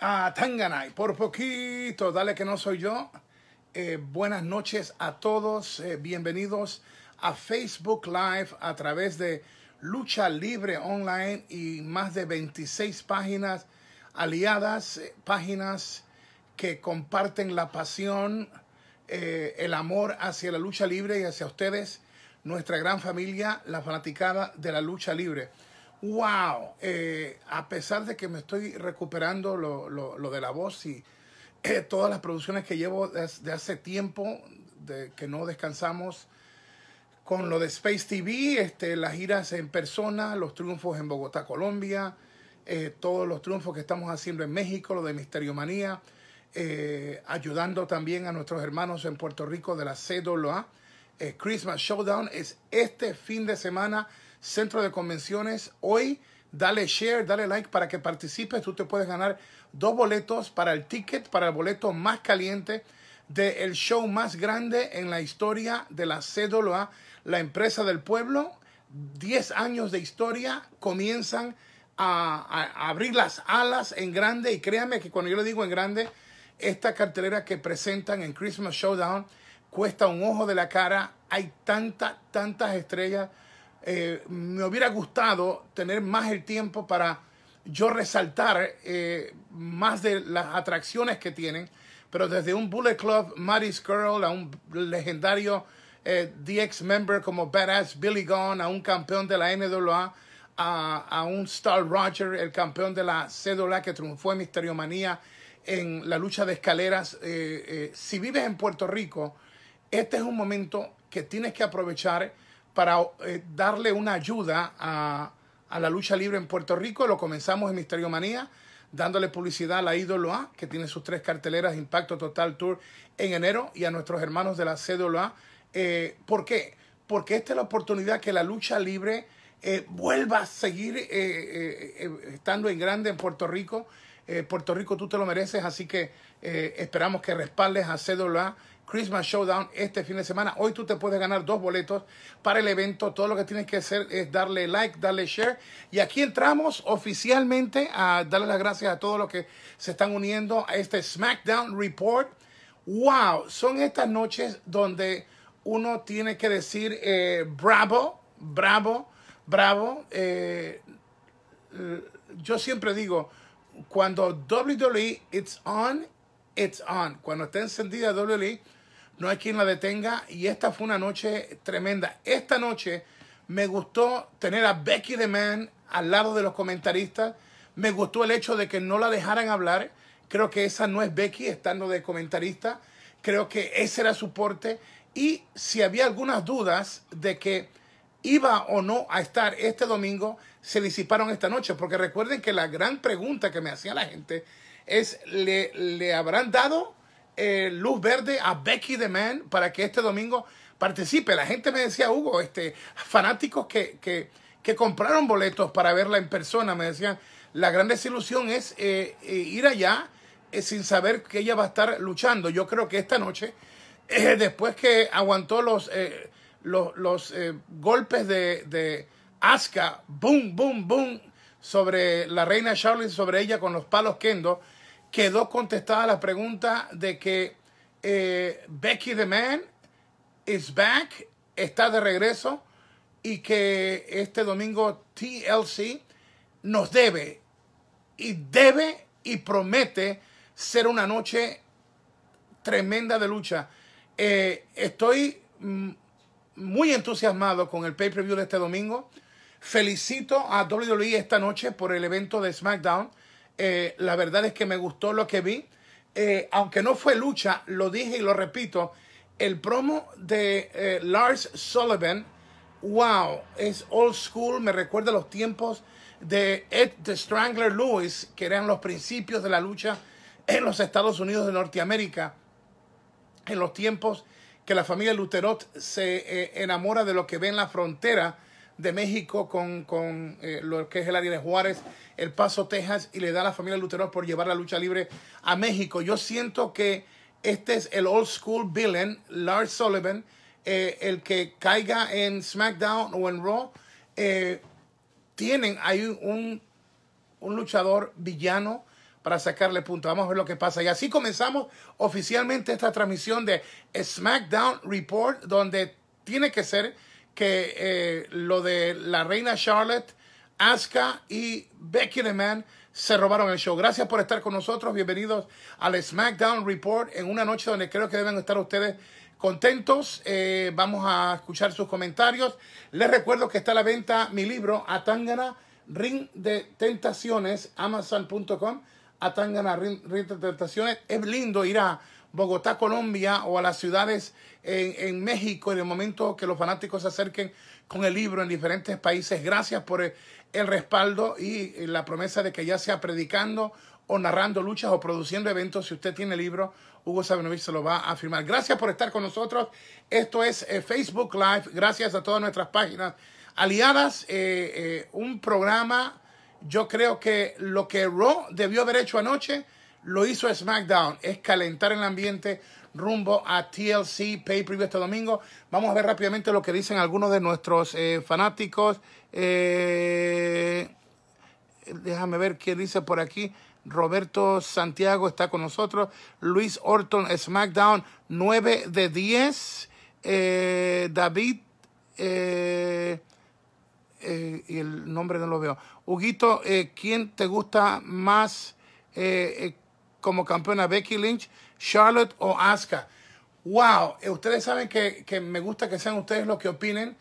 a Tanganay. Por poquito, dale que no soy yo. Eh, buenas noches a todos. Eh, bienvenidos a Facebook Live a través de Lucha Libre Online y más de 26 páginas aliadas, eh, páginas que comparten la pasión, el amor hacia la lucha libre y hacia ustedes, nuestra gran familia, la fanaticada de la lucha libre wow, eh, a pesar de que me estoy recuperando lo, de la voz y eh, todas las producciones que llevo de, hace tiempo, de que no descansamos, con lo de Space TV, este, las giras en persona, los triunfos en Bogotá, Colombia, eh, todos los triunfos que estamos haciendo en México, lo de Misterio Manía, ayudando también a nuestros hermanos en Puerto Rico de la CWA. Christmas Showdown es este fin de semana Centro de Convenciones hoy. Dale share, dale like para que participes. Tú te puedes ganar dos boletos para el ticket, para el boleto más caliente del show más grande en la historia de la CWA, la empresa del pueblo. Diez años de historia comienzan a, abrir las alas en grande. Y créanme que cuando yo le digo en grande, esta cartelera que presentan en Christmas Showdown cuesta un ojo de la cara. Hay tantas, tantas estrellas eh, me hubiera gustado tener más el tiempo para yo resaltar eh, más de las atracciones que tienen, pero desde un Bullet Club, Maddie's Girl, a un legendario DX eh, member como Badass Billy Gunn, a un campeón de la NWA, a, a un Star Roger, el campeón de la CWA que triunfó en Misterio Manía, en la lucha de escaleras. si vives en Puerto Rico, este es un momento que tienes que aprovechar para eh, darle una ayuda a, la lucha libre en Puerto Rico. Lo comenzamos en Misterio Manía, dándole publicidad a la Ídolo A, que tiene sus tres carteleras Impacto Total Tour en enero, y a nuestros hermanos de la CWA. Eh, ¿Por qué? Porque esta es la oportunidad que la lucha libre eh, vuelva a seguir estando en grande en Puerto Rico. Puerto Rico, tú te lo mereces, así que esperamos que respaldes a A. Christmas Showdown este fin de semana. Hoy tú te puedes ganar dos boletos para el evento. Todo lo que tienes que hacer es darle like, darle share. Y aquí entramos oficialmente a darle las gracias a todos los que se están uniendo a este SmackDown Report. ¡Wow! Son estas noches donde uno tiene que decir eh, bravo, bravo, bravo. Eh, yo siempre digo, cuando WWE it's on, it's on. Cuando está encendida WWE, no hay quien la detenga y esta fue una noche tremenda. Esta noche me gustó tener a Becky the Man al lado de los comentaristas, me gustó el hecho de que no la dejaran hablar, creo que esa no es Becky estando de comentarista, creo que ese era su porte y si había algunas dudas de que iba o no a estar este domingo, se disiparon esta noche, porque recuerden que la gran pregunta que me hacía la gente es, ¿le, le habrán dado eh, luz verde a Becky the Man para que este domingo participe. La gente me decía, Hugo, este, fanáticos que, compraron boletos para verla en persona, me decían, la gran desilusión es eh, eh, ir allá sin saber que ella va a estar luchando. Yo creo que esta noche, después que aguantó los, los, los golpes de, Aska, boom, boom, boom, sobre la reina Charlotte, sobre ella con los palos Kendo, quedó contestada la pregunta de que eh, Becky the Man is back, está de regreso y que este domingo TLC nos debe y debe y promete ser una noche tremenda de lucha. Eh, estoy mm, muy entusiasmado con el pay-per-view de este domingo. Felicito a WWE esta noche por el evento de SmackDown. Eh, la verdad es que me gustó lo que vi. Eh, aunque no fue lucha, lo dije y lo repito, el promo de eh, Lars Sullivan, wow, es old school, me recuerda los tiempos de Ed the Strangler Lewis, que eran los principios de la lucha en los Estados Unidos de Norteamérica, en los tiempos que la familia Lutero se enamora de lo que ve en la frontera de México con, con eh, lo que es el área de Juárez, El Paso, Texas, y le da a la familia Lutero por llevar la lucha libre a México. Yo siento que este es el old school villain, Lars Sullivan, eh, el que caiga en SmackDown o en Raw. Eh, tienen ahí un, un luchador villano para sacarle punto. Vamos a ver lo que pasa. Y así comenzamos oficialmente esta transmisión de SmackDown Report, donde tiene que ser que eh, lo de la reina Charlotte, Asuka y Becky Man se robaron el show. Gracias por estar con nosotros. Bienvenidos al SmackDown Report en una noche donde creo que deben estar ustedes contentos. Eh, vamos a escuchar sus comentarios. Les recuerdo que está a la venta mi libro Atangana Ring de Tentaciones, amazon.com. Atangana Ring, Ring de Tentaciones. Es lindo ir a Bogotá, Colombia o a las ciudades en, en, México en el momento que los fanáticos se acerquen con el libro en diferentes países. Gracias por eh, el, respaldo y eh, la promesa de que ya sea predicando o narrando luchas o produciendo eventos. Si usted tiene el libro, Hugo Sabinovich se lo va a firmar. Gracias por estar con nosotros. Esto es eh, Facebook Live. Gracias a todas nuestras páginas aliadas. un programa, yo creo que lo que Ro debió haber hecho anoche lo hizo SmackDown, es calentar el ambiente rumbo a TLC Pay Per este domingo. Vamos a ver rápidamente lo que dicen algunos de nuestros eh, fanáticos. Eh, déjame ver qué dice por aquí. Roberto Santiago está con nosotros. Luis Orton, SmackDown, 9 de 10. Eh, David, y el nombre no lo veo. Huguito, ¿quién te gusta más? como campeona Becky Lynch, Charlotte o Asuka. ¡Wow! Eh, ustedes saben que, me gusta que sean ustedes los que opinen,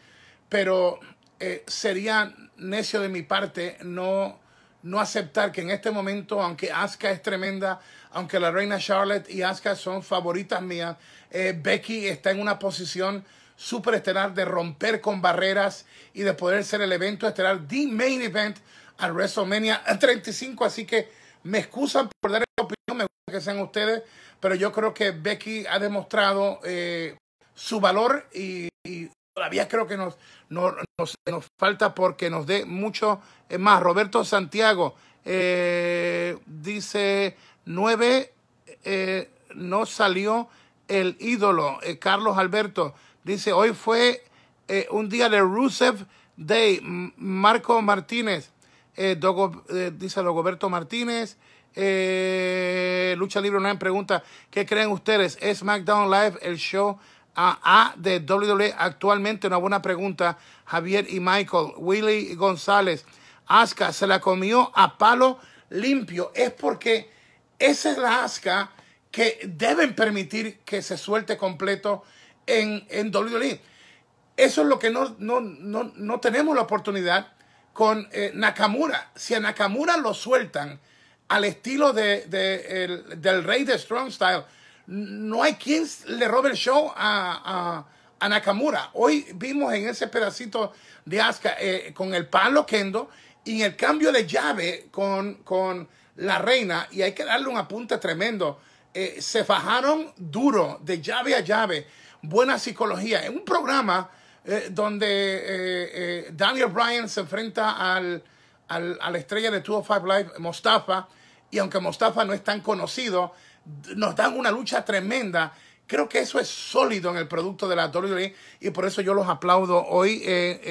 pero eh, sería necio de mi parte no, no aceptar que en este momento, aunque Asuka es tremenda, aunque la reina Charlotte y Asuka son favoritas mías, eh, Becky está en una posición súper estelar de romper con barreras y de poder ser el evento estelar, the main event al WrestleMania 35. Así que me excusan por dar esta opinión me gusta que sean ustedes, pero yo creo que Becky ha demostrado eh, su valor y, todavía creo que nos, nos, falta porque nos dé mucho eh, más. Roberto Santiago eh, dice 9, no salió el ídolo. Carlos Alberto dice, hoy fue un día de Rusev Day. Marco Martínez, Dogo, dice Roberto Martínez. Eh, Lucha Libre Online pregunta, ¿qué creen ustedes? ¿Es SmackDown Live el show a a de WWE actualmente? Una buena pregunta. Javier y Michael, Willy González, Aska se la comió a palo limpio. Es porque esa es la Asuka que deben permitir que se suelte completo en, en WWE. Eso es lo que no, no, tenemos la oportunidad con eh, Nakamura. Si a Nakamura lo sueltan, al estilo de, del rey de Strong Style. No hay quien le robe el show a, Nakamura. Hoy vimos en ese pedacito de Asuka eh, con el palo Kendo y el cambio de llave con, la reina. Y hay que darle un apunte tremendo. Eh, se fajaron duro, de llave a llave. Buena psicología. En un programa eh, donde Daniel Bryan se enfrenta al, a la estrella de 205 Live, Mostafa y aunque Mostafa no es tan conocido, nos dan una lucha tremenda. Creo que eso es sólido en el producto de la WWE y por eso yo los aplaudo hoy eh,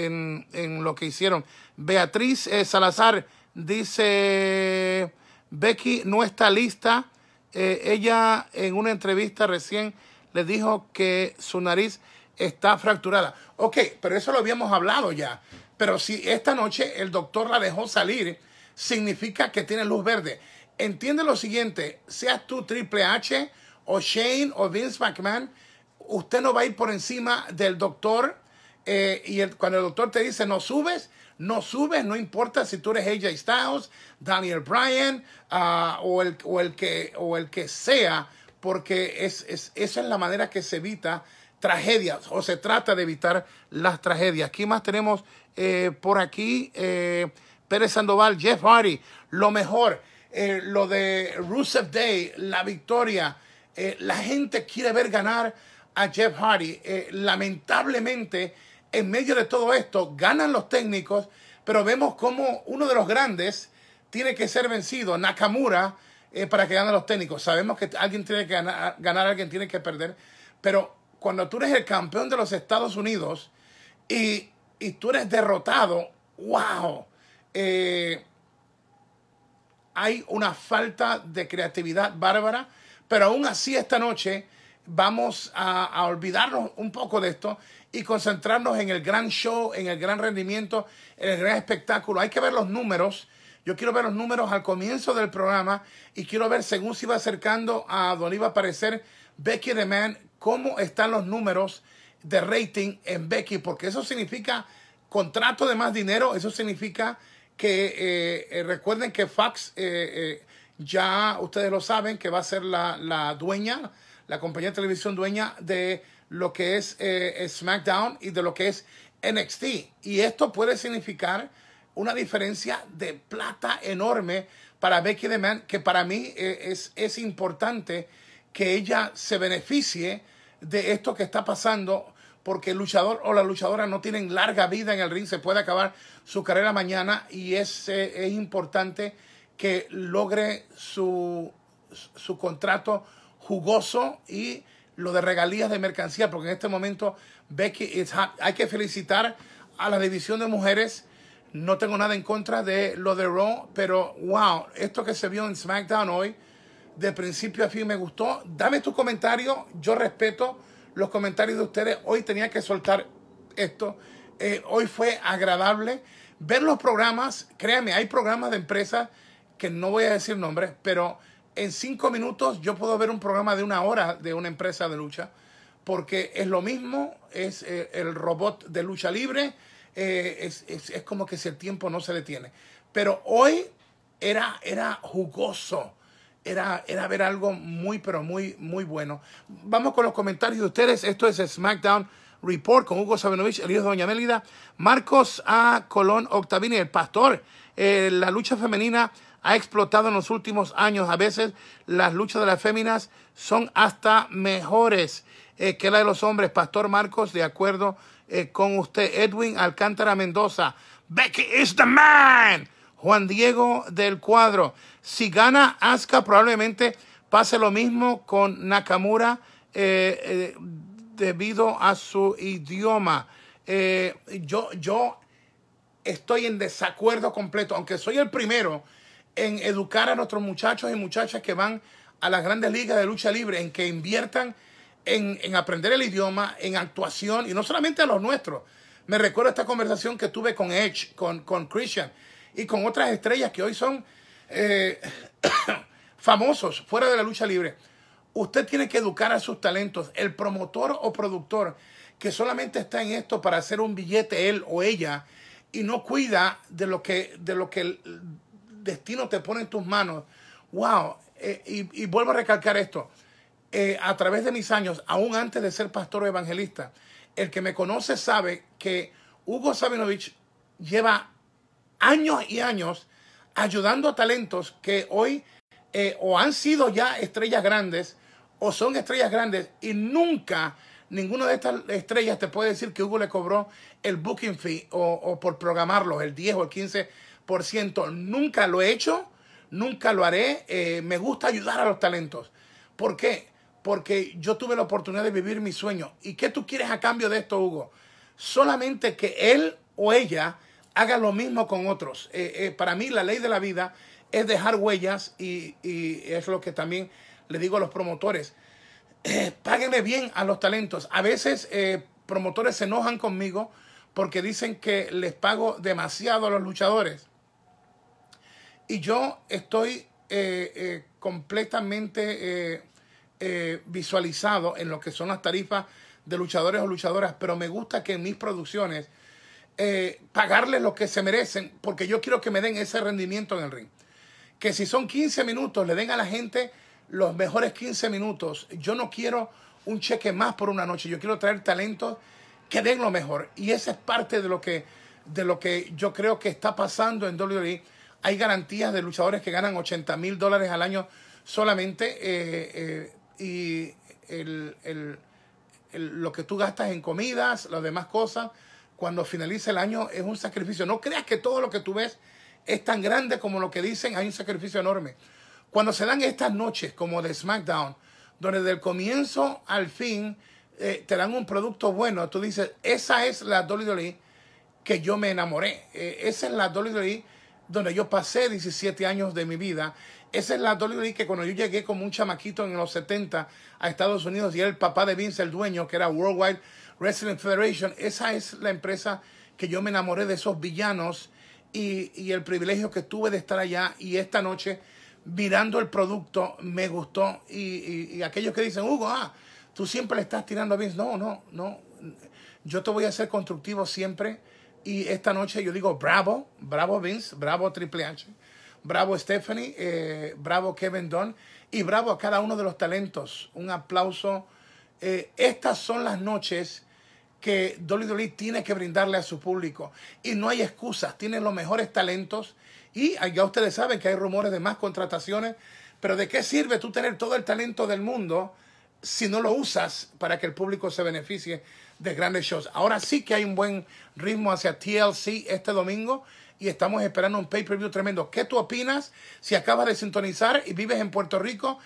en, lo que hicieron. Beatriz eh, Salazar dice, Becky no está lista. Eh, ella en una entrevista recién le dijo que su nariz está fracturada. Ok, pero eso lo habíamos hablado ya. Pero si esta noche el doctor la dejó salir, significa que tiene luz verde entiende lo siguiente, seas tú Triple H o Shane o Vince McMahon, usted no va a ir por encima del doctor eh, y cuando el doctor te dice no subes, no subes, no importa si tú eres AJ Styles, Daniel Bryan ah, o, el, o, el que, o el que sea, porque es, es, esa es la manera que se evita tragedias o se trata de evitar las tragedias. ¿Qué más tenemos eh, por aquí? Eh, Pérez Sandoval, Jeff Hardy, lo mejor. Eh, lo de Rusev Day, la victoria. Eh, la gente quiere ver ganar a Jeff Hardy. Eh, lamentablemente, en medio de todo esto, ganan los técnicos, pero vemos como uno de los grandes tiene que ser vencido, Nakamura, para que ganen los técnicos. Sabemos que alguien tiene que ganar, alguien tiene que perder, pero cuando tú eres el campeón de los Estados Unidos y, tú eres derrotado, wow hay una falta de creatividad bárbara, pero aún así esta noche vamos a, olvidarnos un poco de esto y concentrarnos en el gran show, en el gran rendimiento, en el gran espectáculo. Hay que ver los números. Yo quiero ver los números al comienzo del programa y quiero ver según se va acercando a donde iba a aparecer Becky the Man, cómo están los números de rating en Becky, porque eso significa contrato de más dinero, eso significa que eh, eh, recuerden que Fax eh, ya ustedes lo saben que va a ser la, la, dueña, la compañía de televisión dueña de lo que es SmackDown y de lo que es NXT. Y esto puede significar una diferencia de plata enorme para Becky Man, que para mí es, es importante que ella se beneficie de esto que está pasando porque el luchador o la luchadora no tienen larga vida en el ring, se puede acabar su carrera mañana y es, eh, es importante que logre su, su contrato jugoso y lo de regalías de mercancía, porque en este momento Becky hay que felicitar a la división de mujeres. No tengo nada en contra de lo de Raw, pero wow, esto que se vio en SmackDown hoy, de principio a fin me gustó. Dame tu comentario, yo respeto los comentarios de ustedes. Hoy tenía que soltar esto. Eh, hoy fue agradable ver los programas. Créanme, hay programas de empresas que no voy a decir nombres, pero en cinco minutos yo puedo ver un programa de una hora de una empresa de lucha, porque es lo mismo, es eh, el robot de lucha libre, eh, es, como que si el tiempo no se detiene. Pero hoy era, era jugoso era, era ver algo muy, pero muy, muy bueno. Vamos con los comentarios de ustedes. Esto es SmackDown Report con Hugo Sabinovich, el hijo de Doña Mélida, Marcos A. Colón Octavini, el pastor. Eh, la lucha femenina ha explotado en los últimos años. A veces las luchas de las féminas son hasta mejores eh, que la de los hombres. Pastor Marcos, de acuerdo eh, con usted. Edwin Alcántara Mendoza. Becky is the man. Juan Diego del cuadro. Si gana Asuka, probablemente pase lo mismo con Nakamura eh, eh, debido a su idioma. Eh, yo, yo estoy en desacuerdo completo, aunque soy el primero en educar a nuestros muchachos y muchachas que van a las grandes ligas de lucha libre, en que inviertan en, aprender el idioma, en actuación, y no solamente a los nuestros. Me recuerdo esta conversación que tuve con Edge, con, con Christian y con otras estrellas que hoy son eh, famosos fuera de la lucha libre. Usted tiene que educar a sus talentos. El promotor o productor que solamente está en esto para hacer un billete él o ella y no cuida de lo que, de lo que el destino te pone en tus manos. Wow, eh, y, vuelvo a recalcar esto. Eh, a través de mis años, aún antes de ser pastor o evangelista, el que me conoce sabe que Hugo Sabinovich lleva años y años ayudando a talentos que hoy eh, o han sido ya estrellas grandes o son estrellas grandes y nunca ninguna de estas estrellas te puede decir que Hugo le cobró el booking fee o, por programarlos el 10 o el 15%. Nunca lo he hecho, nunca lo haré. Eh, me gusta ayudar a los talentos. ¿Por qué? Porque yo tuve la oportunidad de vivir mi sueño. ¿Y qué tú quieres a cambio de esto, Hugo? Solamente que él o ella haga lo mismo con otros. Eh, eh, para mí la ley de la vida es dejar huellas y, es lo que también le digo a los promotores. Eh, páguenle bien a los talentos. A veces promotores se enojan conmigo porque dicen que les pago demasiado a los luchadores. Y yo estoy completamente visualizado en lo que son las tarifas de luchadores o luchadoras, pero me gusta que en mis producciones eh, ...pagarles lo que se merecen, porque yo quiero que me den ese rendimiento en el ring. Que si son 15 minutos, le den a la gente los mejores 15 minutos. Yo no quiero un cheque más por una noche, yo quiero traer talentos que den lo mejor. Y esa es parte de lo que, de lo que yo creo que está pasando en WWE. Hay garantías de luchadores que ganan 80 mil dólares al año solamente eh, eh, y lo que tú gastas en comidas, las demás cosas, cuando finaliza el año es un sacrificio. No creas que todo lo que tú ves es tan grande como lo que dicen, hay un sacrificio enorme. Cuando se dan estas noches como de SmackDown, donde del comienzo al fin eh, te dan un producto bueno, tú dices, esa es la Dolly Dolly e que yo me enamoré. Eh, esa es la Dolly Dolly e donde yo pasé 17 años de mi vida. Esa es la Dolly Dolly e que cuando yo llegué como un chamaquito en los 70 a Estados Unidos y era el papá de Vince, el dueño, que era Worldwide Wrestling Federation. Esa es la empresa que yo me enamoré de esos villanos y, el privilegio que tuve de estar allá y esta noche mirando el producto me gustó y, aquellos que dicen, Hugo, ah, tú siempre le estás tirando a Vince. No, no, no. Yo te voy a ser constructivo siempre y esta noche yo digo, bravo, bravo Vince, bravo Triple H, bravo Stephanie, eh, bravo Kevin Dunn y bravo a cada uno de los talentos. Un aplauso. Eh, estas son las noches que Dolly Dolly tiene que brindarle a su público. Y no hay excusas, Tiene los mejores talentos. Y ya ustedes saben que hay rumores de más contrataciones, pero ¿de qué sirve tú tener todo el talento del mundo si no lo usas para que el público se beneficie de grandes shows? Ahora sí que hay un buen ritmo hacia TLC este domingo y estamos esperando un pay-per-view tremendo. ¿Qué tú opinas si acabas de sintonizar y vives en Puerto Rico?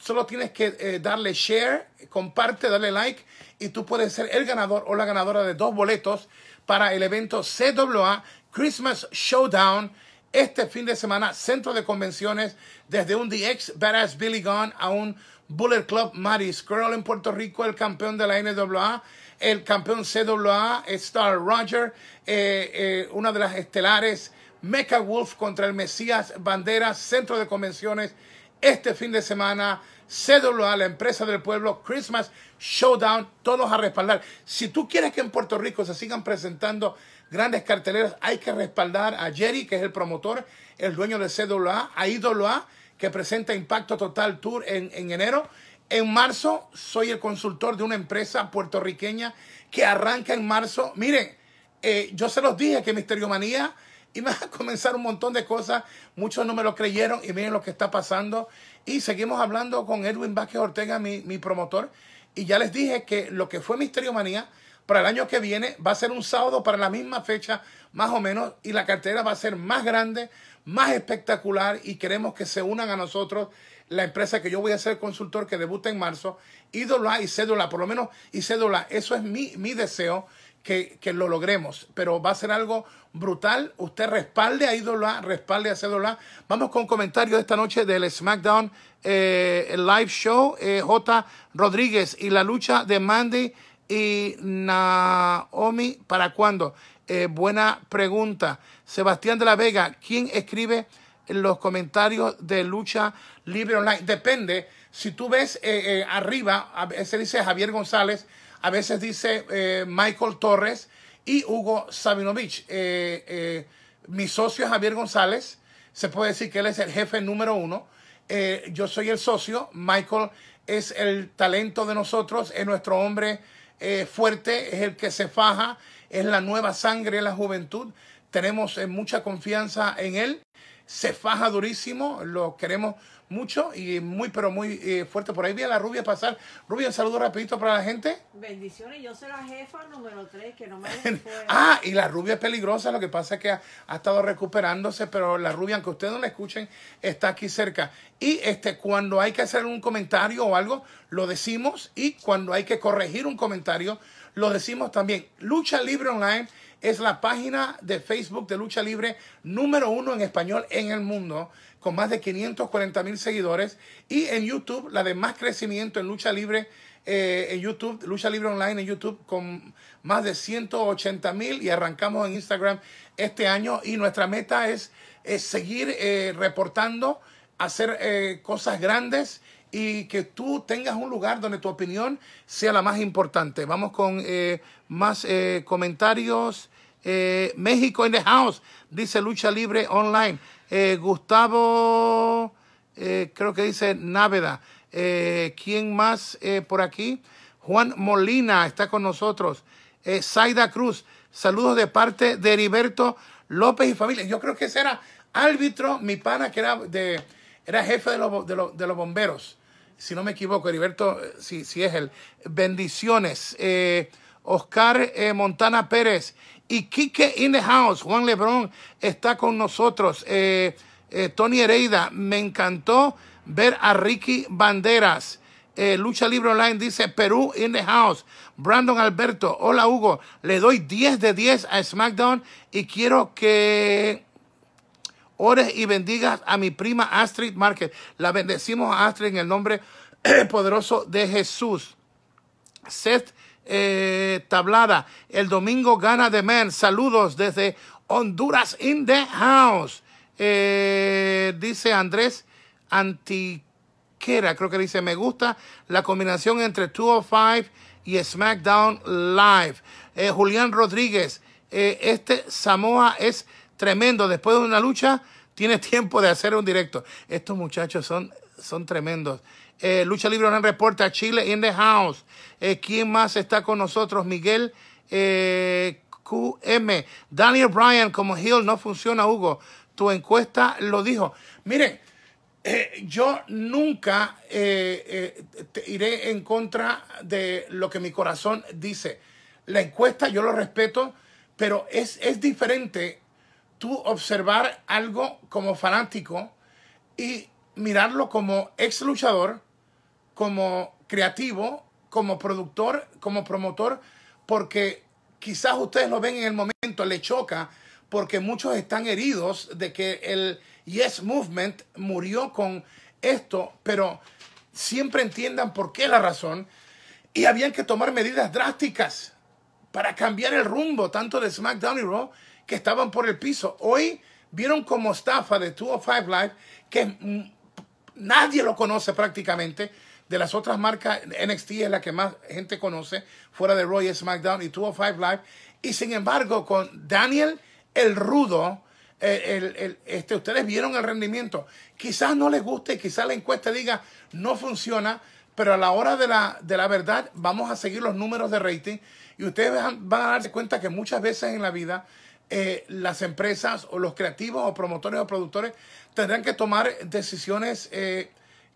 Solo tienes que eh, darle share, comparte, darle like y tú puedes ser el ganador o la ganadora de dos boletos para el evento CWA Christmas Showdown este fin de semana, centro de convenciones, desde un DX Badass Billy Gunn a un Bullet Club maris Girl en Puerto Rico, el campeón de la NWA, el campeón CWA, Star Roger, eh, eh, una de las estelares, Mecha Wolf contra el Mesías Banderas, centro de convenciones este fin de semana. CWA, la empresa del pueblo, Christmas Showdown, todos a respaldar. Si tú quieres que en Puerto Rico se sigan presentando grandes carteleras, hay que respaldar a Jerry, que es el promotor, el dueño de CWA, a IWA, que presenta Impacto Total Tour en, enero. En marzo soy el consultor de una empresa puertorriqueña que arranca en marzo. Miren, eh, yo se los dije que Manía. Y va a comenzar un montón de cosas. Muchos no me lo creyeron y miren lo que está pasando. Y seguimos hablando con Edwin Vázquez Ortega, mi, promotor. Y ya les dije que lo que fue Misterio Manía para el año que viene va a ser un sábado para la misma fecha, más o menos. Y la cartera va a ser más grande, más espectacular. Y queremos que se unan a nosotros la empresa que yo voy a ser consultor que debuta en marzo. Ídola y cédula, por lo menos y cédula. Eso es mi deseo que, lo logremos, pero va a ser algo brutal. Usted respalde a Idola, respalde a Cedola. Vamos con comentarios de esta noche del SmackDown eh, Live Show. Eh, J. Rodríguez y la lucha de Mandy y Naomi, ¿para cuándo? Eh, buena pregunta. Sebastián de la Vega, ¿quién escribe los comentarios de lucha libre online? Depende. Si tú ves arriba, ese dice Javier González a veces dice eh, Michael Torres y Hugo Sabinovich. Eh, eh, mi socio es Javier González, se puede decir que él es el jefe número uno. yo soy el socio, Michael es el talento de nosotros, es nuestro hombre fuerte, es el que se faja, es la nueva sangre de la juventud. Tenemos mucha confianza en él, se faja durísimo, lo queremos mucho y muy, pero muy eh, fuerte. Por ahí vi la Rubia pasar. Rubia, un saludo rapidito para la gente. Bendiciones, yo soy la jefa número tres, que no me Ah, y la Rubia es peligrosa, lo que pasa es que ha, estado recuperándose, pero la Rubia, aunque ustedes no la escuchen, está aquí cerca. Y este, cuando hay que hacer un comentario o algo, lo decimos y cuando hay que corregir un comentario, lo decimos también. Lucha Libre Online es la página de Facebook de lucha libre número uno en español en el mundo, con más de 540 mil seguidores. Y en YouTube, la de más crecimiento en lucha libre eh, en YouTube, lucha libre online en YouTube, con más de 180 mil. Y arrancamos en Instagram este año. Y nuestra meta es, seguir eh, reportando, hacer eh, cosas grandes y que tú tengas un lugar donde tu opinión sea la más importante. Vamos con eh, más eh, comentarios. Eh, México in the house, dice Lucha Libre Online. Gustavo, creo que dice Náveda. ¿Quién más por aquí? Juan Molina está con nosotros. Saida Cruz, saludos de parte de Heriberto López y familia. Yo creo que ese era árbitro, mi pana, que era de era jefe de los bomberos si no me equivoco, Heriberto, si, eh, si es el. Bendiciones. Eh, Oscar eh, Montana Pérez y Quique in the house. Juan Lebrón está con nosotros. Tony Hereida, me encantó ver a Ricky Banderas. Lucha Libre Online dice Perú in the house. Brandon Alberto, hola Hugo, le doy 10 de 10 a SmackDown y quiero que Ores y bendigas a mi prima Astrid Market. La bendecimos a Astrid en el nombre poderoso de Jesús. Seth eh, Tablada, el domingo gana de men. Saludos desde Honduras in the house. Eh, dice Andrés Antiquera, creo que dice, me gusta la combinación entre 205 y SmackDown Live. Eh, Julián Rodríguez, este Samoa es tremendo. Después de una lucha, tienes tiempo de hacer un directo. Estos muchachos son, son tremendos. Eh, lucha Libre reporte a Chile in the house. Eh, ¿Quién más está con nosotros? Miguel eh, QM. Daniel Bryan como Hill no funciona, Hugo. Tu encuesta lo dijo. Miren, yo nunca te iré en contra de lo que mi corazón dice. La encuesta yo lo respeto, pero es, es diferente tú observar algo como fanático y mirarlo como ex luchador, como creativo, como productor, como promotor, porque quizás ustedes lo ven en el momento, le choca, porque muchos están heridos de que el Yes Movement murió con esto, pero siempre entiendan por qué la razón. Y habían que tomar medidas drásticas para cambiar el rumbo tanto de SmackDown y Raw que estaban por el piso. Hoy vieron como estafa... de 205 Live, que mm, nadie lo conoce prácticamente. De las otras marcas, NXT es la que más gente conoce, fuera de Roy SmackDown y 205 Live. Y sin embargo, con Daniel el Rudo, eh, el, este, ustedes vieron el rendimiento. Quizás no les guste, quizás la encuesta diga no funciona, pero a la hora de la, de la verdad vamos a seguir los números de rating y ustedes van a darse cuenta que muchas veces en la vida eh, las empresas o los creativos o promotores o productores tendrán que tomar decisiones eh,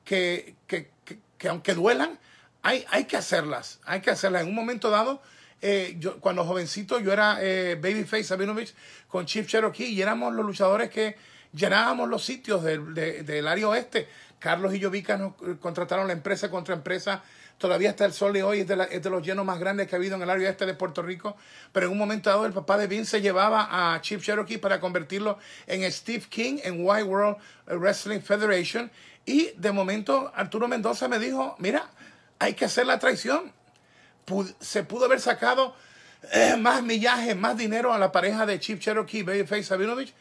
que, que, que, aunque duelan, hay, hay que hacerlas, hay que hacerlas. En un momento dado, eh, yo, cuando jovencito yo era Babyface Sabinovich con Chief Cherokee y éramos los luchadores que llenábamos los sitios del, del área oeste. Carlos y yo nos contrataron la empresa contra empresa Todavía está el sol y hoy es de, los llenos más grandes que ha habido en el área este de Puerto Rico. Pero en un momento dado, el papá de Vince llevaba a Chip Cherokee para convertirlo en Steve King en White World Wrestling Federation. Y de momento, Arturo Mendoza me dijo: Mira, hay que hacer la traición. se pudo haber sacado eh, más millaje, más dinero a la pareja de Chip Cherokee Babyface Sabinovich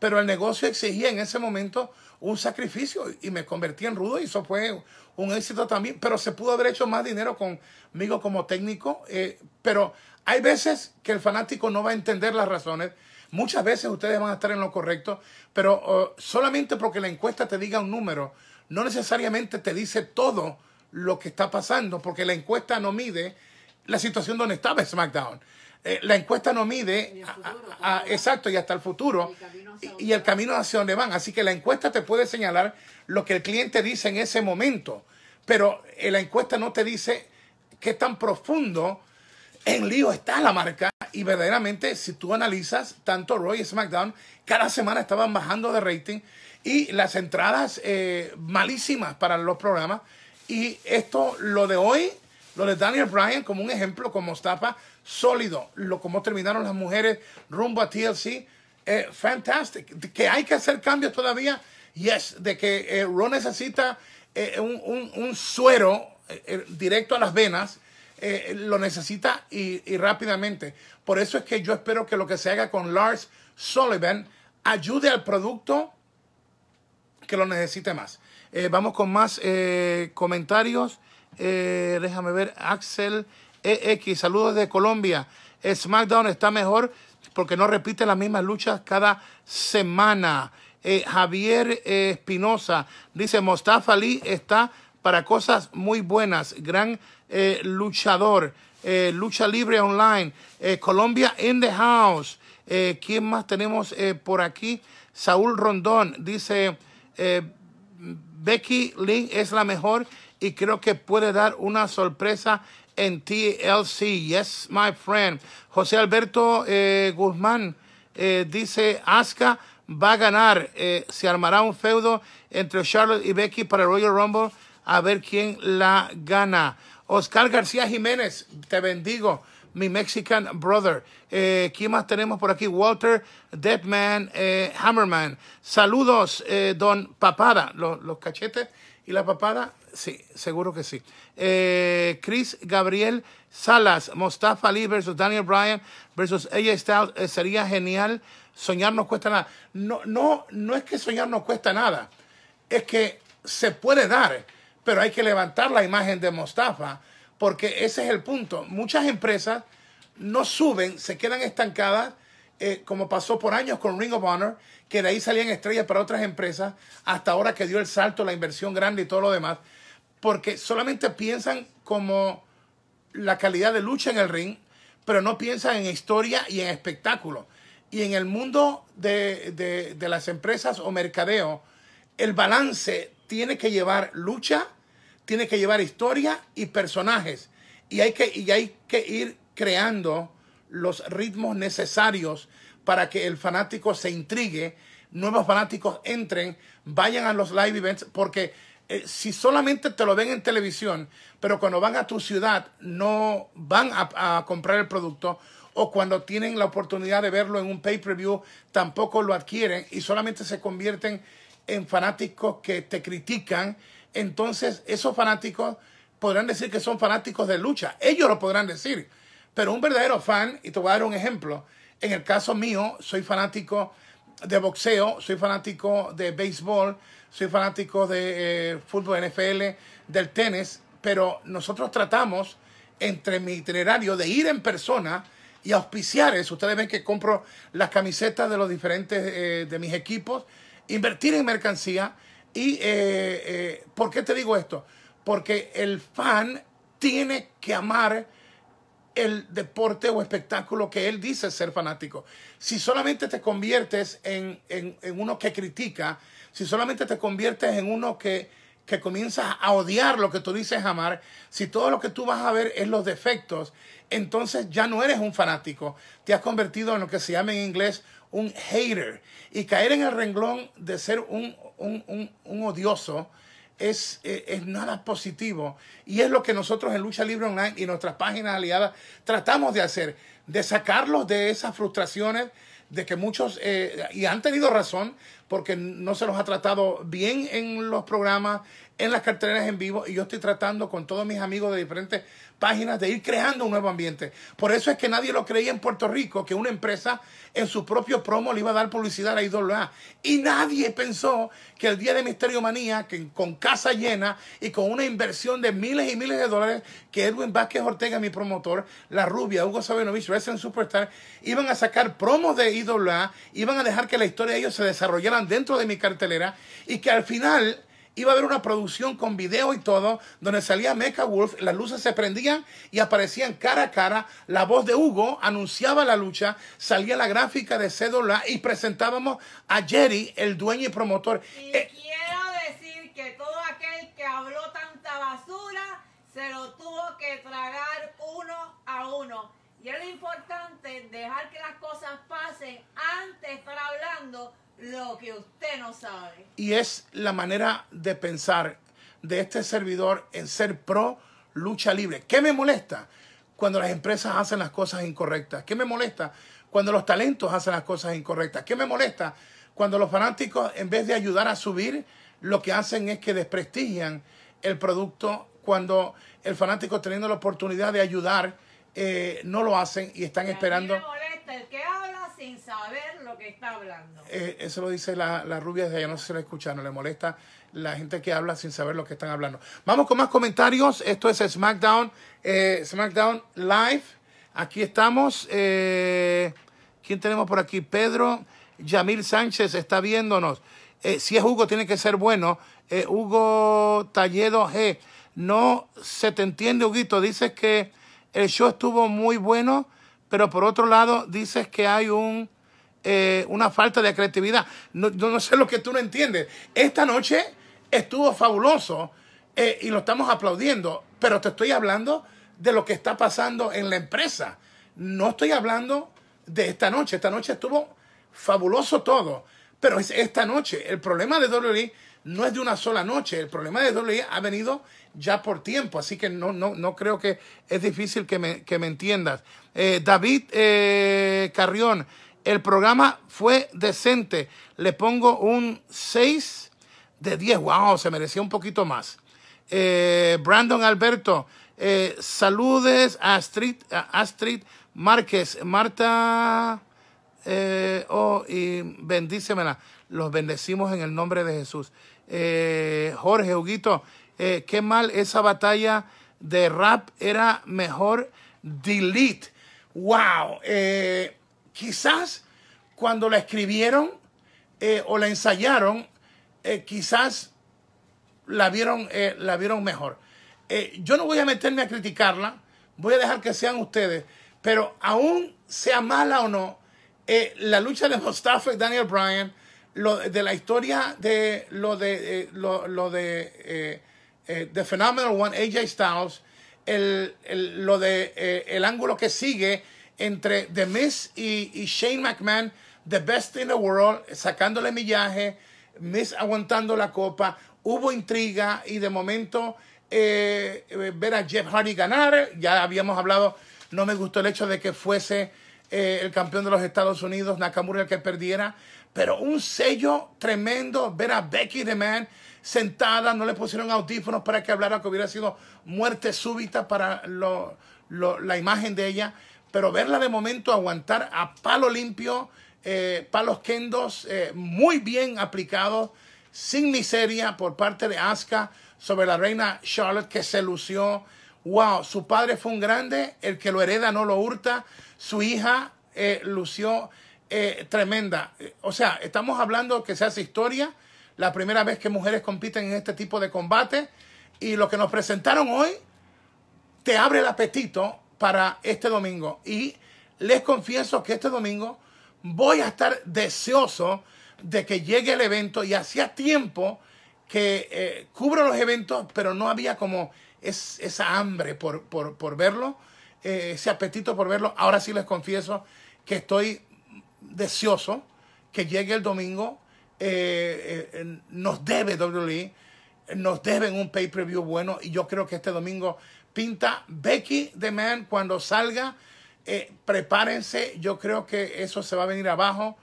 pero el negocio exigía en ese momento un sacrificio y me convertí en rudo y eso fue un éxito también. Pero se pudo haber hecho más dinero conmigo como técnico. Eh, pero hay veces que el fanático no va a entender las razones. Muchas veces ustedes van a estar en lo correcto, pero oh, solamente porque la encuesta te diga un número, no necesariamente te dice todo lo que está pasando, porque la encuesta no mide la situación donde estaba SmackDown. Eh, la encuesta no mide exacto y hasta el futuro y, el camino hacia donde van. Así que la encuesta te puede señalar lo que el cliente dice en ese momento, pero eh, la encuesta no te dice qué tan profundo en lío está la marca. Y verdaderamente, si tú analizas, tanto Roy y SmackDown cada semana estaban bajando de rating y las entradas eh, malísimas para los programas. Y esto, lo de hoy, lo de Daniel Bryan como un ejemplo, como tapa sólido, lo como terminaron las mujeres rumbo a TLC, eh, fantastic. Que hay que hacer cambios todavía, yes, de que eh, Ron necesita eh, un, suero eh, eh, directo a las venas, lo necesita y, y, rápidamente. Por eso es que yo espero que lo que se haga con Lars Sullivan ayude al producto que lo necesite más. vamos con más comentarios. déjame ver, Axel. EX, saludos de Colombia. SmackDown está mejor porque no repite las mismas luchas cada semana. Eh, Javier eh, Espinosa dice, Mostafa Lee está para cosas muy buenas, gran eh, luchador, lucha libre online, Colombia in the house. ¿Quién más tenemos por aquí? Saúl Rondón dice, Becky Lynn es la mejor y creo que puede dar una sorpresa en TLC. Yes, my friend. José Alberto eh, Guzmán eh, dice, Asuka va a ganar. Eh, se armará un feudo entre Charlotte y Becky para el Royal Rumble a ver quién la gana. Oscar García Jiménez, te bendigo mi Mexican Brother. Eh, ¿Quién más tenemos por aquí? Walter Deadman eh, Hammerman. Saludos, eh, don Papada. Los, cachetes y la papada, sí, seguro que sí. Chris Gabriel Salas, Mostafa Lee versus Daniel Bryan versus ella Styles. sería genial. Soñar no cuesta nada. No, no, no es que soñar no cuesta nada. Es que se puede dar, pero hay que levantar la imagen de Mostafa porque ese es el punto. Muchas empresas no suben, se quedan estancadas, eh, como pasó por años con Ring of Honor, que de ahí salían estrellas para otras empresas, hasta ahora que dio el salto, la inversión grande y todo lo demás, porque solamente piensan como la calidad de lucha en el ring, pero no piensan en historia y en espectáculo. Y en el mundo de, de las empresas o mercadeo, el balance tiene que llevar lucha, tiene que llevar historia y personajes. Y hay que, y hay que ir creando los ritmos necesarios para que el fanático se intrigue, nuevos fanáticos entren, vayan a los live events, porque eh, si solamente te lo ven en televisión, pero cuando van a tu ciudad no van a comprar el producto, o cuando tienen la oportunidad de verlo en un pay-per-view, tampoco lo adquieren y solamente se convierten en fanáticos que te critican entonces esos fanáticos podrán decir que son fanáticos de lucha. Ellos lo podrán decir. Pero un verdadero fan, y te voy a dar un ejemplo, en el caso mío, soy fanático de boxeo, soy fanático de béisbol, soy fanático de eh, fútbol NFL, del tenis, pero nosotros tratamos entre mi itinerario de ir en persona y auspiciar eso. Ustedes ven que compro las camisetas de los diferentes eh, de mis equipos, invertir en mercancía y eh, eh, ¿por qué te digo esto? Porque el fan tiene que amar el deporte o espectáculo que él dice ser fanático. Si solamente te conviertes en, uno que critica, si solamente te conviertes en uno que, que comienzas a odiar lo que tú dices amar, si todo lo que tú vas a ver es los defectos, entonces ya no eres un fanático, te has convertido en lo que se llama en inglés un hater. Y caer en el renglón de ser un un, un, un odioso, es, eh, es, nada positivo. Y es lo que nosotros en Lucha Libre Online y nuestras páginas aliadas tratamos de hacer, de sacarlos de esas frustraciones de que muchos, eh, y han tenido razón, porque no se los ha tratado bien en los programas, en las carteleras en vivo y yo estoy tratando con todos mis amigos de diferentes páginas de ir creando un nuevo ambiente. Por eso es que nadie lo creía en Puerto Rico, que una empresa en su propio promo le iba a dar publicidad a IWA. Y nadie pensó que el día de Misterio Manía, que con casa llena y con una inversión de miles y miles de dólares, que Edwin Vázquez Ortega, mi promotor, La Rubia, Hugo Sabinovich, Resident Superstar, iban a sacar promos de IWA, iban a dejar que la historia de ellos se desarrollaran dentro de mi cartelera y que al final iba a haber una producción con video y todo, donde salía Mecha Wolf, las luces se prendían y aparecían cara a cara, la voz de Hugo anunciaba la lucha, salía la gráfica de Cédula y presentábamos a Jerry, el dueño y promotor. Y eh, quiero decir que todo aquel que habló tanta basura se lo tuvo que tragar uno a uno. Y es lo importante dejar que las cosas pasen antes para hablando lo que usted no sabe. Y es la manera de pensar de este servidor en ser pro lucha libre. ¿Qué me molesta? Cuando las empresas hacen las cosas incorrectas. ¿Qué me molesta? Cuando los talentos hacen las cosas incorrectas. ¿Qué me molesta? Cuando los fanáticos, en vez de ayudar a subir, lo que hacen es que desprestigian el producto. Cuando el fanático teniendo la oportunidad de ayudar, eh, no lo hacen y están esperando... esperando. Me molesta el que sin saber lo que está hablando. Eh, eso lo dice la, rubia desde allá, no se la escuchan, no le molesta la gente que habla sin saber lo que están hablando. Vamos con más comentarios. Esto es SmackDown, eh, SmackDown Live. Aquí estamos. Eh, ¿Quién tenemos por aquí? Pedro Yamil Sánchez está viéndonos. si es Hugo, tiene que ser bueno. Hugo Talledo G. No se te entiende, Huguito. Dices que el show estuvo muy bueno pero por otro lado dices que hay un, eh, una falta de creatividad. No, no sé lo que tú no entiendes. Esta noche estuvo fabuloso eh, y lo estamos aplaudiendo, pero te estoy hablando de lo que está pasando en la empresa. No estoy hablando de esta noche. Esta noche estuvo fabuloso todo, pero es esta noche. El problema de WWE no es de una sola noche. El problema de doble ha venido ya por tiempo, así que no, creo que es difícil que me, que me entiendas. Eh, David eh, Carrión, el programa fue decente. Le pongo un 6 de 10. Wow, se merecía un poquito más. Eh, Brandon Alberto, saludes a Astrid, a Astrid Márquez, Marta. oh, y bendícemela. Los bendecimos en el nombre de Jesús. Eh, Jorge, Huguito, eh, qué mal esa batalla de rap era mejor delete. ¡Wow! Eh, quizás cuando la escribieron o la ensayaron, quizás la vieron, la vieron mejor. yo no voy a meterme a criticarla, voy a dejar que sean ustedes, pero aún sea mala o no, la lucha de Mustafa y Daniel Bryan lo de la historia de lo de, eh, lo, lo, de, eh, eh, The Phenomenal One, AJ Styles, el, lo de el ángulo que sigue entre The Miss y, Shane McMahon, The Best in the World, sacándole millaje, Miss aguantando la copa, hubo intriga y de momento ver a Jeff Hardy ganar, ya habíamos hablado, no me gustó el hecho de que fuese el campeón de los Estados Unidos, Nakamura, el que perdiera, pero un sello tremendo, ver a Becky the Man sentada, no le pusieron audífonos para que hablara, que hubiera sido muerte súbita para la imagen de ella. Pero verla de momento aguantar a palo limpio, eh, palos kendos eh, muy bien aplicados, sin miseria por parte de Asuka sobre la reina Charlotte que se lució. Wow, su padre fue un grande, el que lo hereda no lo hurta, su hija eh, lució eh, tremenda. Eh, o sea, estamos hablando que se hace historia, la primera vez que mujeres compiten en este tipo de combate y lo que nos presentaron hoy te abre el apetito para este domingo. Y les confieso que este domingo voy a estar deseoso de que llegue el evento y hacía tiempo que eh, cubro los eventos, pero no había como esa hambre por, verlo, ese apetito por verlo. Ahora sí les confieso que estoy deseoso que llegue el domingo. Eh, eh, eh, nos debe WWE, nos deben un pay-per-view bueno y yo creo que este domingo pinta Becky de Man cuando salga. prepárense, yo creo que eso se va a venir abajo.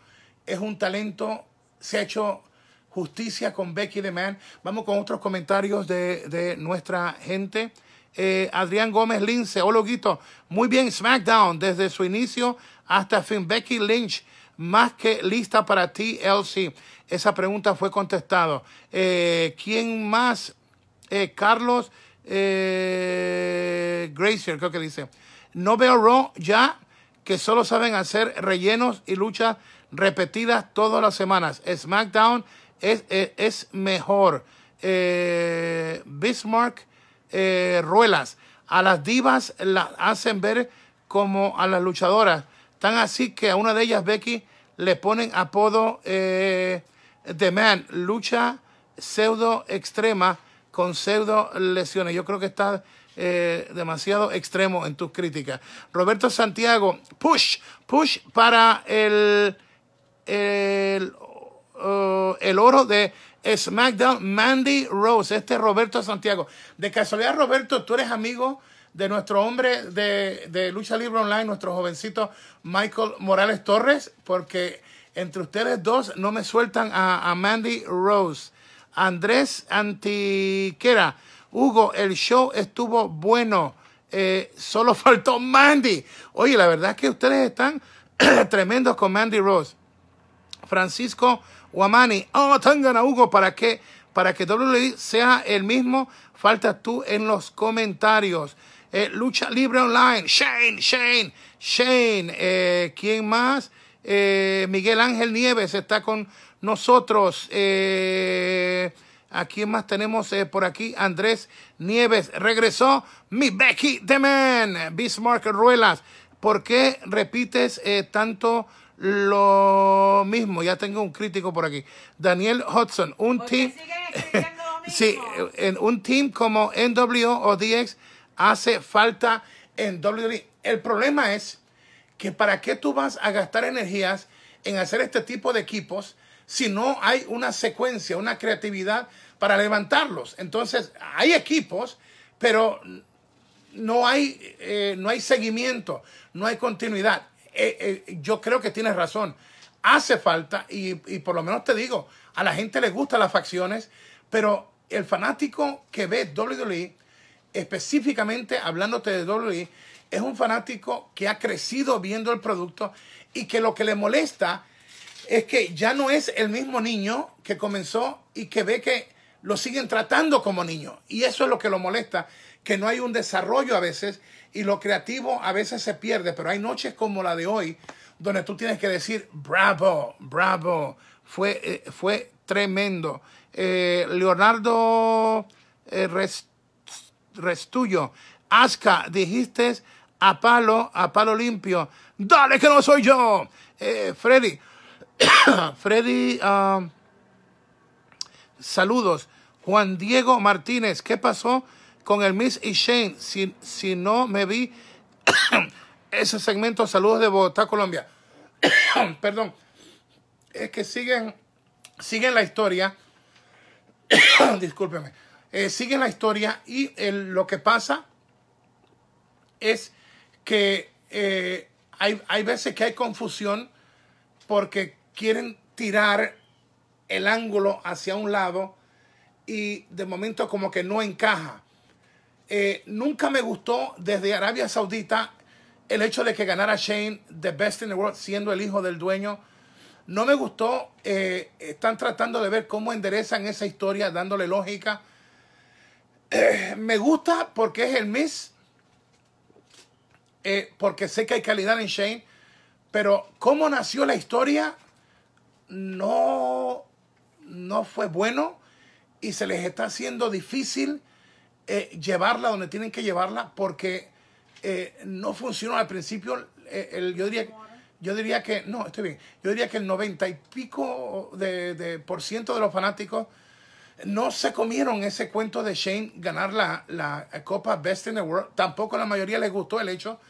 Es un talento, se ha hecho justicia con Becky de Man. Vamos con otros comentarios de nuestra gente. Eh, Adrián Gómez Lince. Hola, Guito. Muy bien, SmackDown, desde su inicio hasta fin. Becky Lynch, más que lista para ti, Elsie. Esa pregunta fue contestada. Eh, ¿Quién más? Eh, Carlos Gracier, creo que dice. No veo Raw ya, que solo saben hacer rellenos y luchas repetidas todas las semanas. SmackDown es mejor. Bismarck eh, ruelas. A las divas las hacen ver como a las luchadoras. Tan así que a una de ellas, Becky, le ponen apodo eh, The Man, lucha pseudo extrema con pseudo lesiones. Yo creo que está eh, demasiado extremo en tus críticas. Roberto Santiago, push, push para el, el oh, oro de SmackDown, Mandy Rose. Este es Roberto Santiago. De casualidad, Roberto, tú eres amigo de nuestro hombre de, Lucha Libre Online, nuestro jovencito Michael Morales Torres, porque entre ustedes dos no me sueltan a, Mandy Rose. Andrés Antiquera, Hugo, el show estuvo bueno. Eh, solo faltó Mandy. Oye, la verdad es que ustedes están tremendos con Mandy Rose. Francisco oh, tengan a Hugo para que, para que WWE sea el mismo. Faltas tú en los comentarios. Eh, Lucha Libre Online, Shane, Shane, Shane. Eh, ¿Quién más? Eh, Miguel Ángel Nieves está con nosotros. ¿A quién más tenemos por aquí? Andrés Nieves. Regresó mi Becky Demen, Bismarck Ruelas. ¿Por qué repites tanto lo mismo. Ya tengo un crítico por aquí. Daniel Hudson, un team. sí, en un team como NWO o DX hace falta en WWE. El problema es que para qué tú vas a gastar energías en hacer este tipo de equipos si no hay una secuencia, una creatividad para levantarlos. Entonces, hay equipos, pero no hay, eh, no hay seguimiento, no hay continuidad. Eh, eh, yo creo que tienes razón. Hace falta, y, y por lo menos te digo, a la gente le gustan las facciones, pero el fanático que ve WWE, específicamente hablándote de WWE, es un fanático que ha crecido viendo el producto y que lo que le molesta es que ya no es el mismo niño que comenzó y que ve que lo siguen tratando como niño. Y eso es lo que lo molesta, que no hay un desarrollo a veces y lo creativo a veces se pierde, pero hay noches como la de hoy donde tú tienes que decir, bravo, bravo, fue, eh, fue tremendo. Eh, Leonardo eh, Restullo, Asca, dijiste a palo, a palo limpio, dale que no soy yo. Eh, Freddy, Freddy, ah, saludos. Juan Diego Martínez, ¿qué pasó con el Miss y Shane. Si, no me vi ese segmento, saludos de Bogotá, Colombia. Perdón. Es que siguen, siguen la historia. Discúlpeme. Eh, siguen la historia y lo que pasa es que eh, hay veces que hay confusión porque quieren tirar el ángulo hacia un lado y de momento como que no encaja. Eh, nunca me gustó desde Arabia Saudita el hecho de que ganara Shane The Best in the World siendo el hijo del dueño. No me gustó. Eh, están tratando de ver cómo enderezan esa historia dándole lógica. Eh, me gusta porque es el Miss. porque sé que hay calidad en Shane. Pero cómo nació la historia no, no fue bueno. Y se les está haciendo difícil eh, llevarla donde tienen que llevarla porque eh, no funcionó al principio. Eh, el, yo, diría, yo diría que, no, estoy bien, yo diría que el noventa y pico de, por ciento de los fanáticos no se comieron ese cuento de Shane ganar la, Copa Best in the World. Tampoco la mayoría les gustó el hecho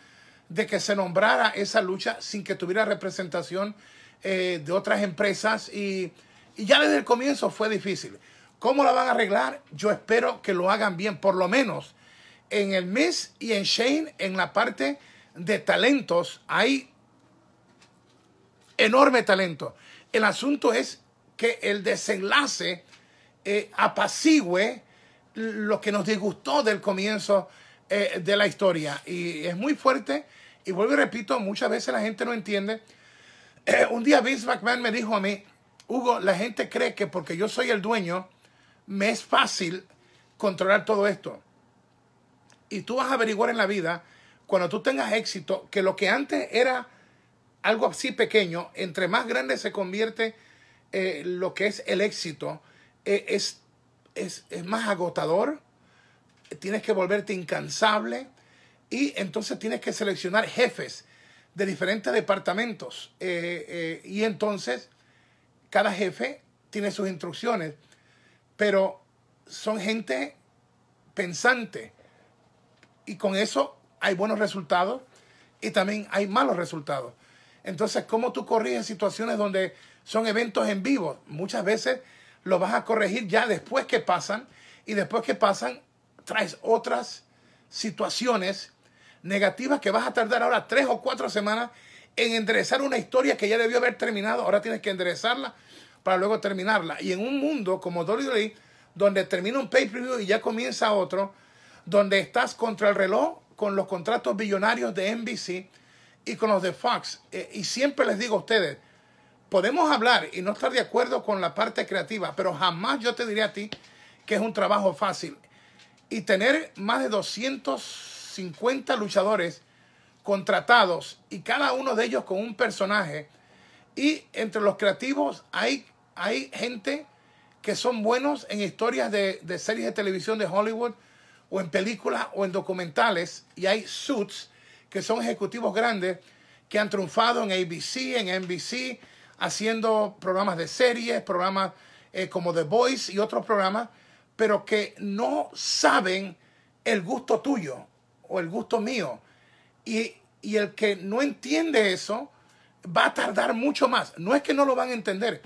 de que se nombrara esa lucha sin que tuviera representación de otras empresas y, y, ya desde el comienzo fue difícil. ¿Cómo la van a arreglar? Yo espero que lo hagan bien, por lo menos en el Miss y en Shane, en la parte de talentos, hay enorme talento. El asunto es que el desenlace eh, apacigüe lo que nos disgustó del comienzo eh, de la historia. Y es muy fuerte. Y vuelvo y repito, muchas veces la gente no entiende. Eh, un día Vince McMahon me dijo a mí, Hugo, la gente cree que porque yo soy el dueño, me es fácil controlar todo esto. Y tú vas a averiguar en la vida, cuando tú tengas éxito, que lo que antes era algo así pequeño, entre más grande se convierte eh, lo que es el éxito, eh, es, es, más agotador, tienes que volverte incansable y entonces tienes que seleccionar jefes de diferentes departamentos. Eh, y entonces cada jefe tiene sus instrucciones pero son gente pensante y con eso hay buenos resultados y también hay malos resultados. Entonces, ¿cómo tú corriges situaciones donde son eventos en vivo? Muchas veces lo vas a corregir ya después que pasan y después que pasan traes otras situaciones negativas que vas a tardar ahora tres o cuatro semanas en enderezar una historia que ya debió haber terminado. Ahora tienes que enderezarla para luego terminarla. Y en un mundo como WWE, donde termina un pay-per-view y ya comienza otro, donde estás contra el reloj con los contratos billonarios de NBC y con los de Fox. Eh, y siempre les digo a ustedes, podemos hablar y no estar de acuerdo con la parte creativa, pero jamás yo te diré a ti que es un trabajo fácil. Y tener más de 250 luchadores contratados y cada uno de ellos con un personaje. Y entre los creativos hay hay gente que son buenos en historias de, series de televisión de Hollywood o en películas o en documentales y hay suits que son ejecutivos grandes que han triunfado en ABC, en NBC, haciendo programas de series, programas eh, como The Voice y otros programas, pero que no saben el gusto tuyo o el gusto mío. Y, y el que no entiende eso va a tardar mucho más. No es que no lo van a entender,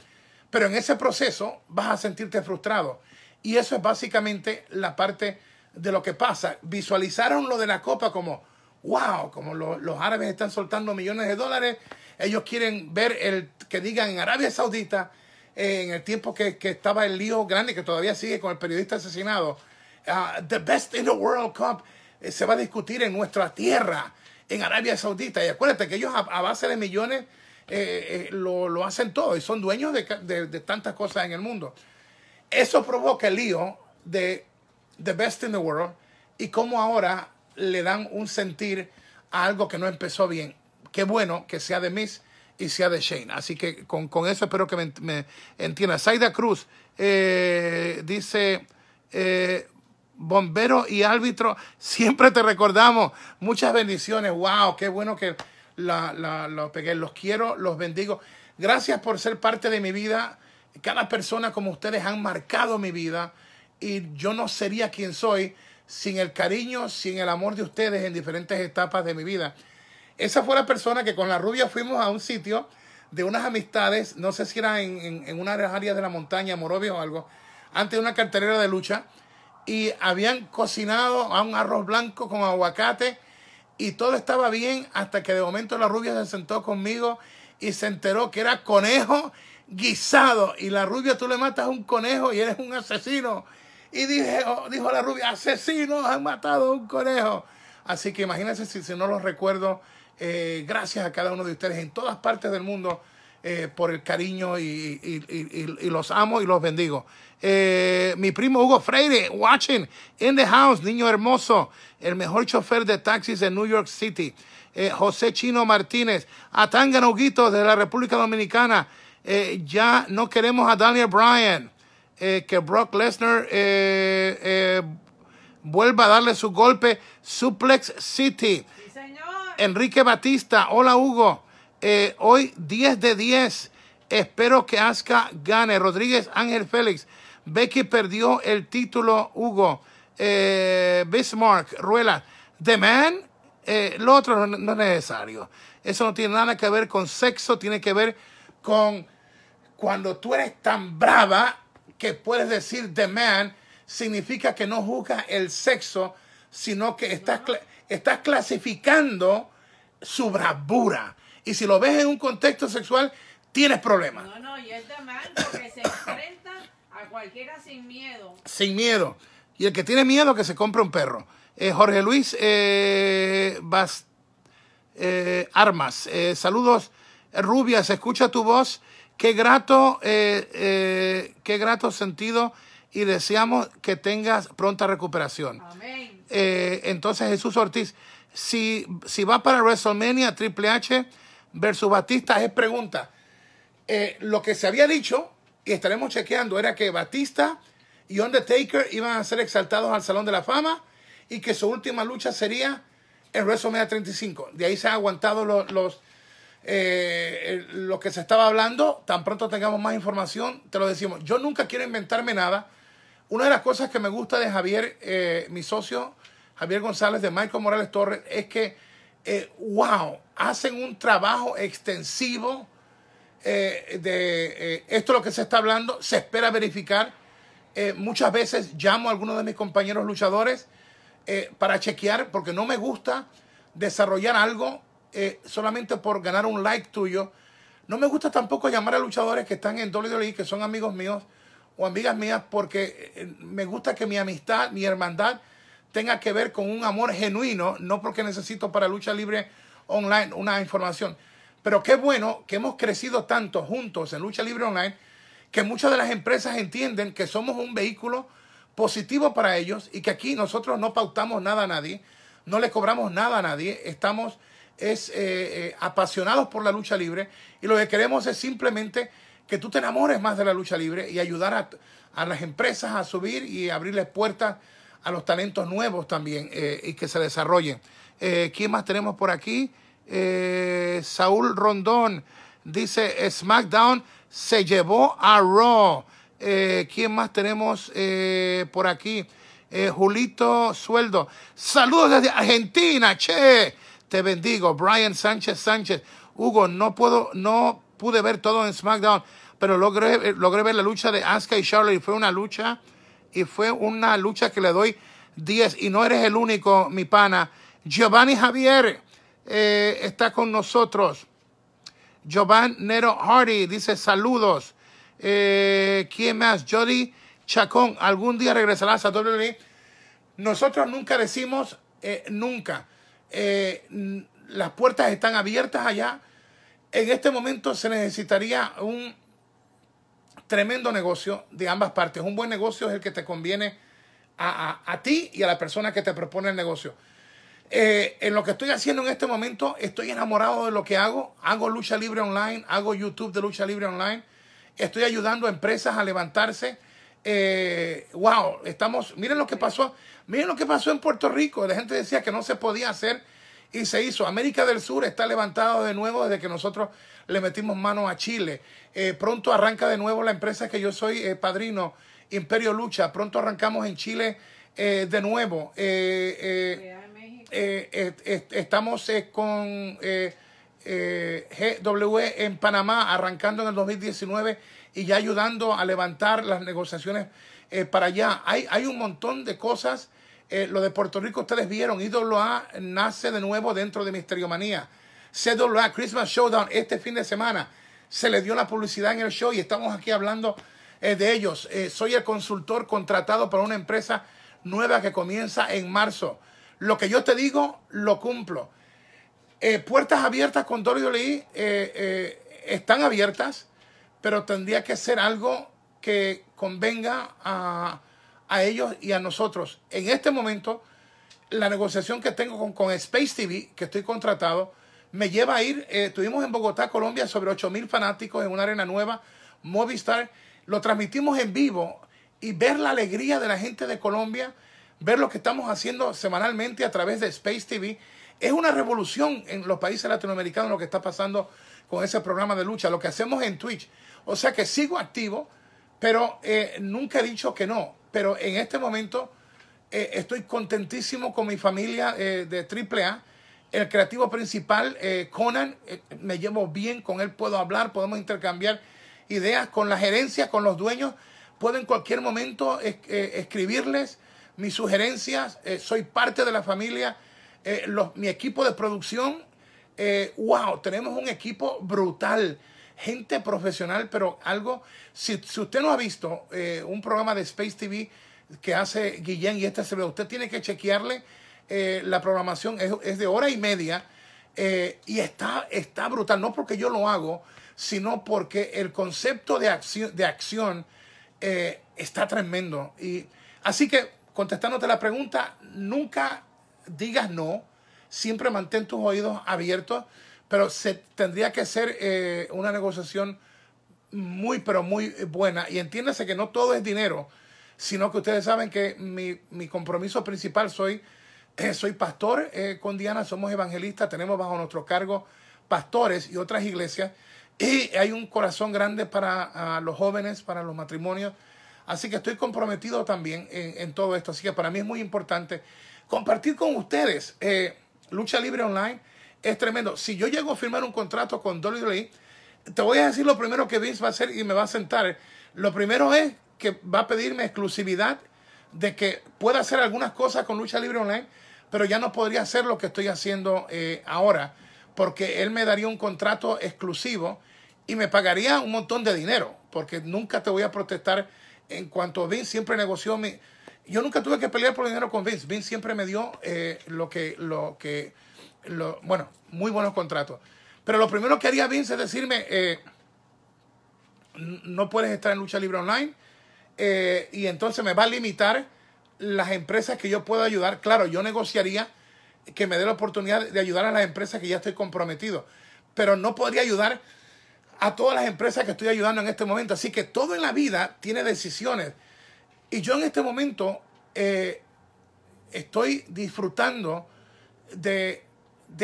pero en ese proceso vas a sentirte frustrado. Y eso es básicamente la parte de lo que pasa. Visualizaron lo de la copa como, wow, como los árabes están soltando millones de dólares, ellos quieren ver el que digan en Arabia Saudita, eh, en el tiempo que, estaba el lío grande, que todavía sigue con el periodista asesinado, ah, The Best in the World Cup eh, se va a discutir en nuestra tierra, en Arabia Saudita. Y acuérdate que ellos a base de millones eh, eh, lo, hacen todo y son dueños de, tantas cosas en el mundo. Eso provoca el lío de The Best in the World y cómo ahora le dan un sentir a algo que no empezó bien. Qué bueno que sea de Miss y sea de Shane. Así que con, eso espero que me, entiendas Saida Cruz eh, dice, bombero y árbitro, siempre te recordamos. Muchas bendiciones. ¡Wow! Qué bueno que los quiero, los bendigo. Gracias por ser parte de mi vida. Cada persona como ustedes han marcado mi vida y yo no sería quien soy sin el cariño, sin el amor de ustedes en diferentes etapas de mi vida. Esa fue la persona que con la rubia fuimos a un sitio de unas amistades, no sé si era en, en, una de las áreas de la montaña, Morovia o algo, antes de una carterera de lucha, y habían cocinado a un arroz blanco con aguacate y todo estaba bien hasta que de momento la rubia se sentó conmigo y se enteró que era conejo guisado. Y la rubia, tú le matas a un conejo y eres un asesino. Y dije, oh, dijo la rubia, asesino han matado a un conejo. Así que imagínense si, no los recuerdo. Eh, gracias a cada uno de ustedes en todas partes del mundo eh, por el cariño y, los amo y los bendigo. Eh, mi primo Hugo Freire, watching in the house, niño hermoso, el mejor chofer de taxis en New York City. Eh, José Chino Martínez, Atanga Noguito de la República Dominicana. ya no queremos a Daniel Bryan, que Brock Lesnar vuelva a darle su golpe. Suplex City. Enrique Batista, hola Hugo. Eh, hoy 10 de 10. Espero que Aska gane. Rodríguez Ángel Félix. Becky perdió el título, Hugo. Eh, Bismarck, Ruela. The Man, eh, lo otro no, es necesario. Eso no tiene nada que ver con sexo, tiene que ver con cuando tú eres tan brava que puedes decir The Man, significa que no juzga el sexo, sino que estás clasificando su bravura. Y si lo ves en un contexto sexual, tienes problemas. No, no, y es de que se enfrenta a cualquiera sin miedo. Sin miedo. Y el que tiene miedo que se compre un perro. Eh, Jorge Luis eh, eh Armas, eh, saludos Rubias, escucha tu voz. Qué grato, qué grato sentido y deseamos que tengas pronta recuperación. Amén. entonces Jesús Ortiz, si, si va para WrestleMania, Triple H, versus Batista es pregunta. Eh, lo que se había dicho, y estaremos chequeando, era que Batista y Undertaker iban a ser exaltados al Salón de la Fama y que su última lucha sería en WrestleMania 35. De ahí se han aguantado los, eh, los lo que se estaba hablando. Tan pronto tengamos más información, te lo decimos. Yo nunca quiero inventarme nada. Una de las cosas que me gusta de Javier, eh, mi socio, Javier González, de Michael Morales Torres, es que eh, wow, hacen un trabajo extensivo eh, de eh, esto lo que se está hablando, se espera verificar. muchas veces llamo a algunos de mis compañeros luchadores para chequear, porque no me gusta desarrollar algo solamente por ganar un like tuyo. No me gusta tampoco llamar a luchadores que están en WWE, que son amigos míos o amigas mías, porque me gusta que mi amistad, mi hermandad, tenga que ver con un amor genuino, no porque necesito para lucha libre online una información. Pero qué bueno que hemos crecido tanto juntos en lucha libre online que muchas de las empresas entienden que somos un vehículo positivo para ellos y que aquí nosotros no pautamos nada a nadie, no le cobramos nada a nadie, estamos es, eh, eh, apasionados por la lucha libre y lo que queremos es simplemente que tú te enamores más de la lucha libre y ayudar a, a las empresas a subir y abrirles puertas a los talentos nuevos también eh, y que se desarrollen. Eh, ¿Quién más tenemos por aquí? Eh, Saúl Rondón dice SmackDown se llevó a Raw. ¿Quién más tenemos por aquí? Julito Sueldo. Saludos desde Argentina, che. Te bendigo. Brian Sánchez Sánchez. Hugo, no puedo, no pude ver todo en SmackDown, pero logré, logré ver la lucha de Asuka y Charlotte fue una lucha y fue una lucha que le doy 10 y no eres el único, mi pana. Giovanni Javier eh, está con nosotros. Giovanni Nero Hardy dice saludos. Eh, ¿Quién más? Jody Chacón, algún día regresarás a WWE. Nosotros nunca decimos eh, nunca. las puertas están abiertas allá. En este momento se necesitaría un Tremendo negocio de ambas partes. Un buen negocio es el que te conviene a, ti y a la persona que te propone el negocio. Eh, en lo que estoy haciendo en este momento, estoy enamorado de lo que hago. Hago lucha libre online, hago YouTube de lucha libre online. Estoy ayudando a empresas a levantarse. Eh, wow, estamos. Miren lo que pasó. Miren lo que pasó en Puerto Rico. La gente decía que no se podía hacer y se hizo. América del Sur está levantado de nuevo desde que nosotros le metimos mano a Chile. Eh, pronto arranca de nuevo la empresa que yo soy eh, padrino, Imperio Lucha. Pronto arrancamos en Chile eh, de nuevo. estamos con GW e en Panamá, arrancando en el 2019 y ya ayudando a levantar las negociaciones para allá. Hay, hay un montón de cosas. lo de Puerto Rico ustedes vieron, Ídolo A nace de nuevo dentro de Manía. CWA Christmas Showdown este fin de semana. Se les dio la publicidad en el show y estamos aquí hablando eh, de ellos. Eh, soy el consultor contratado para una empresa nueva que comienza en marzo. Lo que yo te digo, lo cumplo. Eh, puertas abiertas con Dorio Lee están abiertas, pero tendría que ser algo que convenga a, ellos y a nosotros. En este momento, la negociación que tengo con Space TV, que estoy contratado, me lleva a ir. Eh, estuvimos en Bogotá, Colombia, sobre 8000 mil fanáticos en una arena nueva, Movistar. Lo transmitimos en vivo y ver la alegría de la gente de Colombia, ver lo que estamos haciendo semanalmente a través de Space TV, es una revolución en los países latinoamericanos lo que está pasando con ese programa de lucha, lo que hacemos en Twitch. O sea que sigo activo, pero eh, nunca he dicho que no. Pero en este momento eh, estoy contentísimo con mi familia de AAA el creativo principal, eh, Conan, eh, me llevo bien, con él puedo hablar, podemos intercambiar ideas con la gerencia, con los dueños. Puedo en cualquier momento eh, escribirles mis sugerencias. soy parte de la familia. mi equipo de producción, wow, tenemos un equipo brutal. Gente profesional, pero algo, si, usted no ha visto un programa de Space TV que hace Guillén y este se ve, usted tiene que chequearle eh, la programación es, de hora y media eh, y está, está brutal, no porque yo lo hago, sino porque el concepto de acción, de acción eh, está tremendo. Y, así que, contestándote la pregunta, nunca digas no, siempre mantén tus oídos abiertos, pero se, tendría que ser una negociación muy, pero muy buena. Y entiéndase que no todo es dinero, sino que ustedes saben que mi, mi compromiso principal soy eh, soy pastor eh, con Diana, somos evangelistas, tenemos bajo nuestro cargo pastores y otras iglesias. Y hay un corazón grande para los jóvenes, para los matrimonios. Así que estoy comprometido también en, todo esto. Así que para mí es muy importante compartir con ustedes eh, Lucha Libre Online. Es tremendo. Si yo llego a firmar un contrato con WWE, te voy a decir lo primero que Vince va a hacer y me va a sentar. Lo primero es que va a pedirme exclusividad de que pueda hacer algunas cosas con Lucha Libre Online pero ya no podría hacer lo que estoy haciendo eh, ahora, porque él me daría un contrato exclusivo y me pagaría un montón de dinero, porque nunca te voy a protestar en cuanto Vince siempre negoció mi... Yo nunca tuve que pelear por dinero con Vince. Vince siempre me dio eh, lo que, lo que, lo, bueno, muy buenos contratos. Pero lo primero que haría Vince es decirme, eh, no puedes estar en lucha libre online, y entonces me va a limitar las empresas que yo puedo ayudar, claro, yo negociaría que me dé la oportunidad de ayudar a las empresas que ya estoy comprometido, pero no podría ayudar a todas las empresas que estoy ayudando en este momento. Así que todo en la vida tiene decisiones. Y yo en este momento eh, estoy disfrutando de,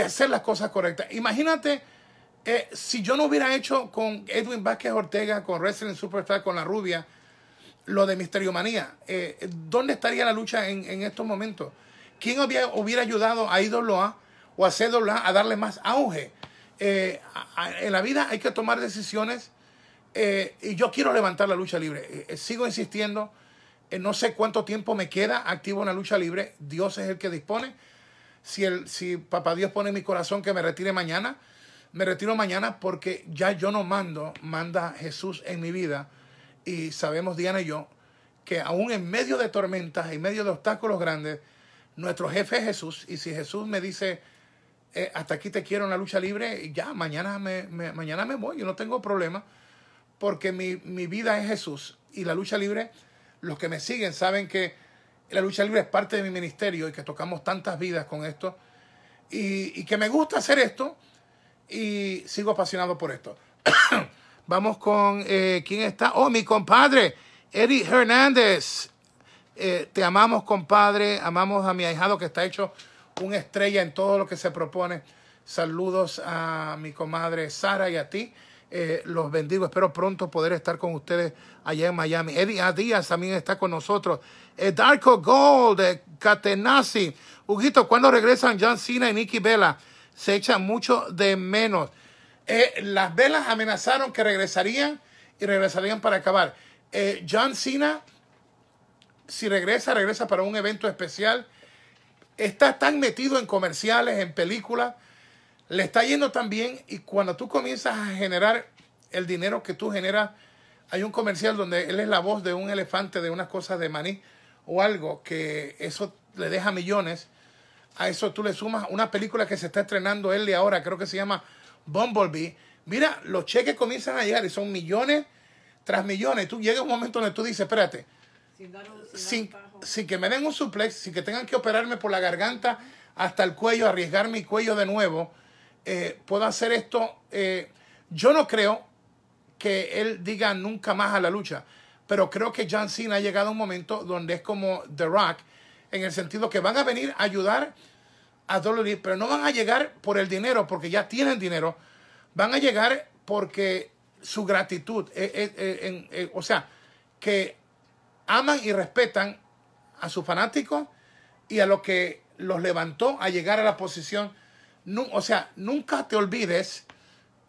hacer las cosas correctas. Imagínate eh, si yo no hubiera hecho con Edwin Vázquez Ortega, con Wrestling Superstar, con La Rubia, lo de Misterio Manía. Eh, eh, ¿Dónde estaría la lucha en, estos momentos? ¿Quién había, hubiera ayudado a IWA o a CWA a darle más auge? Eh, en la vida hay que tomar decisiones y yo quiero levantar la lucha libre. sigo insistiendo, no sé cuánto tiempo me queda activo en la lucha libre, Dios es el que dispone. Si, el, si papá Dios pone en mi corazón que me retire mañana, me retiro mañana porque ya yo no mando, manda Jesús en mi vida y sabemos, Diana y yo, que aún en medio de tormentas, en medio de obstáculos grandes, nuestro jefe es Jesús. Y si Jesús me dice, eh, hasta aquí te quiero en la lucha libre, ya, mañana me, mañana me voy, yo no tengo problema, porque mi, vida es Jesús. Y la lucha libre, los que me siguen saben que la lucha libre es parte de mi ministerio y que tocamos tantas vidas con esto. Y, y que me gusta hacer esto y sigo apasionado por esto. Vamos con, eh, ¿quién está? Oh, mi compadre, Eddie Hernández. Eh, te amamos, compadre. Amamos a mi ahijado que está hecho una estrella en todo lo que se propone. Saludos a mi comadre Sara y a ti. Eh, los bendigo. Espero pronto poder estar con ustedes allá en Miami. Eddie Díaz también está con nosotros. Darko Gold, eh, Catenazzi. Huguito, ¿cuándo regresan John Cena y Nicky Vela? Se echan mucho de menos. Eh, las velas amenazaron que regresarían y regresarían para acabar. Eh, John Cena, si regresa, regresa para un evento especial. Está tan metido en comerciales, en películas, le está yendo tan bien y cuando tú comienzas a generar el dinero que tú generas, hay un comercial donde él es la voz de un elefante, de unas cosas de maní o algo, que eso le deja millones. A eso tú le sumas una película que se está estrenando él y ahora, creo que se llama Bumblebee, mira, los cheques comienzan a llegar y son millones tras millones. Tú llega un momento donde tú dices, espérate, sin, que me den un suplex, sin que tengan que operarme por la garganta hasta el cuello, arriesgar mi cuello de nuevo, eh, puedo hacer esto. Eh, yo no creo que él diga nunca más a la lucha, pero creo que John Cena ha llegado a un momento donde es como The Rock, en el sentido que van a venir a ayudar a pero no van a llegar por el dinero, porque ya tienen dinero, van a llegar porque su gratitud, eh, eh, eh, o sea, que aman y respetan a sus fanáticos y a lo que los levantó a llegar a la posición. o sea, nunca te olvides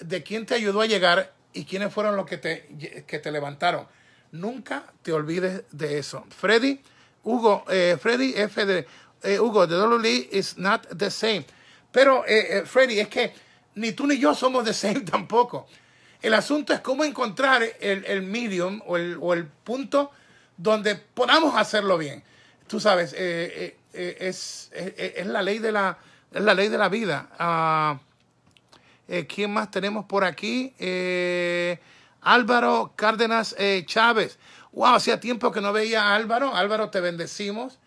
de quién te ayudó a llegar y quiénes fueron los que te, que te levantaron. Nunca te olvides de eso. Freddy, Hugo, Freddy F. Eh, Hugo, the Dollar is not the same. Pero, eh, eh, Freddy, es que ni tú ni yo somos the same tampoco. El asunto es cómo encontrar el, medium o el, punto donde podamos hacerlo bien. Tú sabes, es, es, la ley de la, es la ley de la vida. Ah, ¿Quién más tenemos por aquí? Álvaro Cárdenas Chávez. Wow, hacía tiempo que no veía a Álvaro. Álvaro, te bendecimos.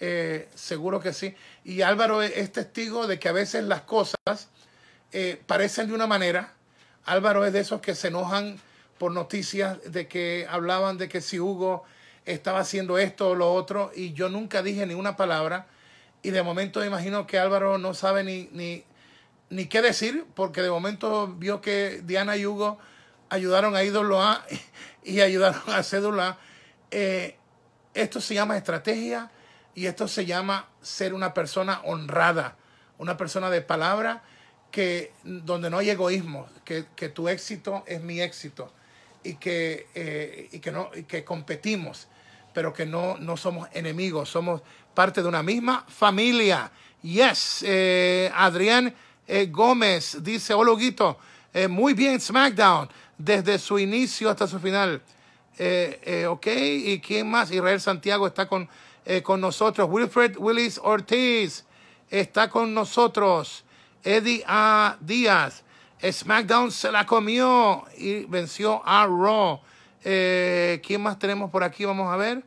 Eh, seguro que sí. Y Álvaro es testigo de que a veces las cosas eh, parecen de una manera. Álvaro es de esos que se enojan por noticias de que hablaban de que si Hugo estaba haciendo esto o lo otro y yo nunca dije ni una palabra. Y de momento imagino que Álvaro no sabe ni, qué decir porque de momento vio que Diana y Hugo ayudaron a Ídolo A y ayudaron a Cédula. Eh, esto se llama estrategia y esto se llama ser una persona honrada, una persona de palabra que donde no hay egoísmo, que, tu éxito es mi éxito y que, eh, y que, no, que competimos, pero que no, no somos enemigos, somos parte de una misma familia. Yes, eh, Adrián eh, Gómez dice, hola Huguito, muy bien SmackDown, desde su inicio hasta su final. ok, ¿y quién más? Israel Santiago está con eh, con nosotros. Wilfred Willis Ortiz está con nosotros. Eddie A. Díaz. SmackDown se la comió y venció a Raw. Eh, ¿Quién más tenemos por aquí? Vamos a ver.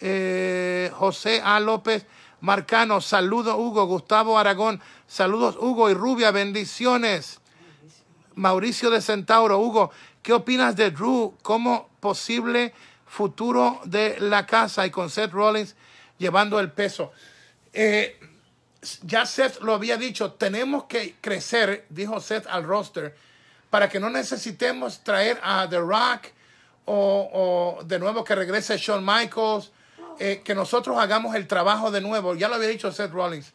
Eh, José A. López Marcano. saludo Hugo. Gustavo Aragón. Saludos, Hugo y Rubia. Bendiciones. Mauricio de Centauro. Hugo, ¿qué opinas de Drew como posible futuro de la casa y con Seth Rollins llevando el peso. Eh, ya Seth lo había dicho, tenemos que crecer, dijo Seth al roster, para que no necesitemos traer a The Rock o, de nuevo que regrese Shawn Michaels, eh, que nosotros hagamos el trabajo de nuevo. Ya lo había dicho Seth Rollins.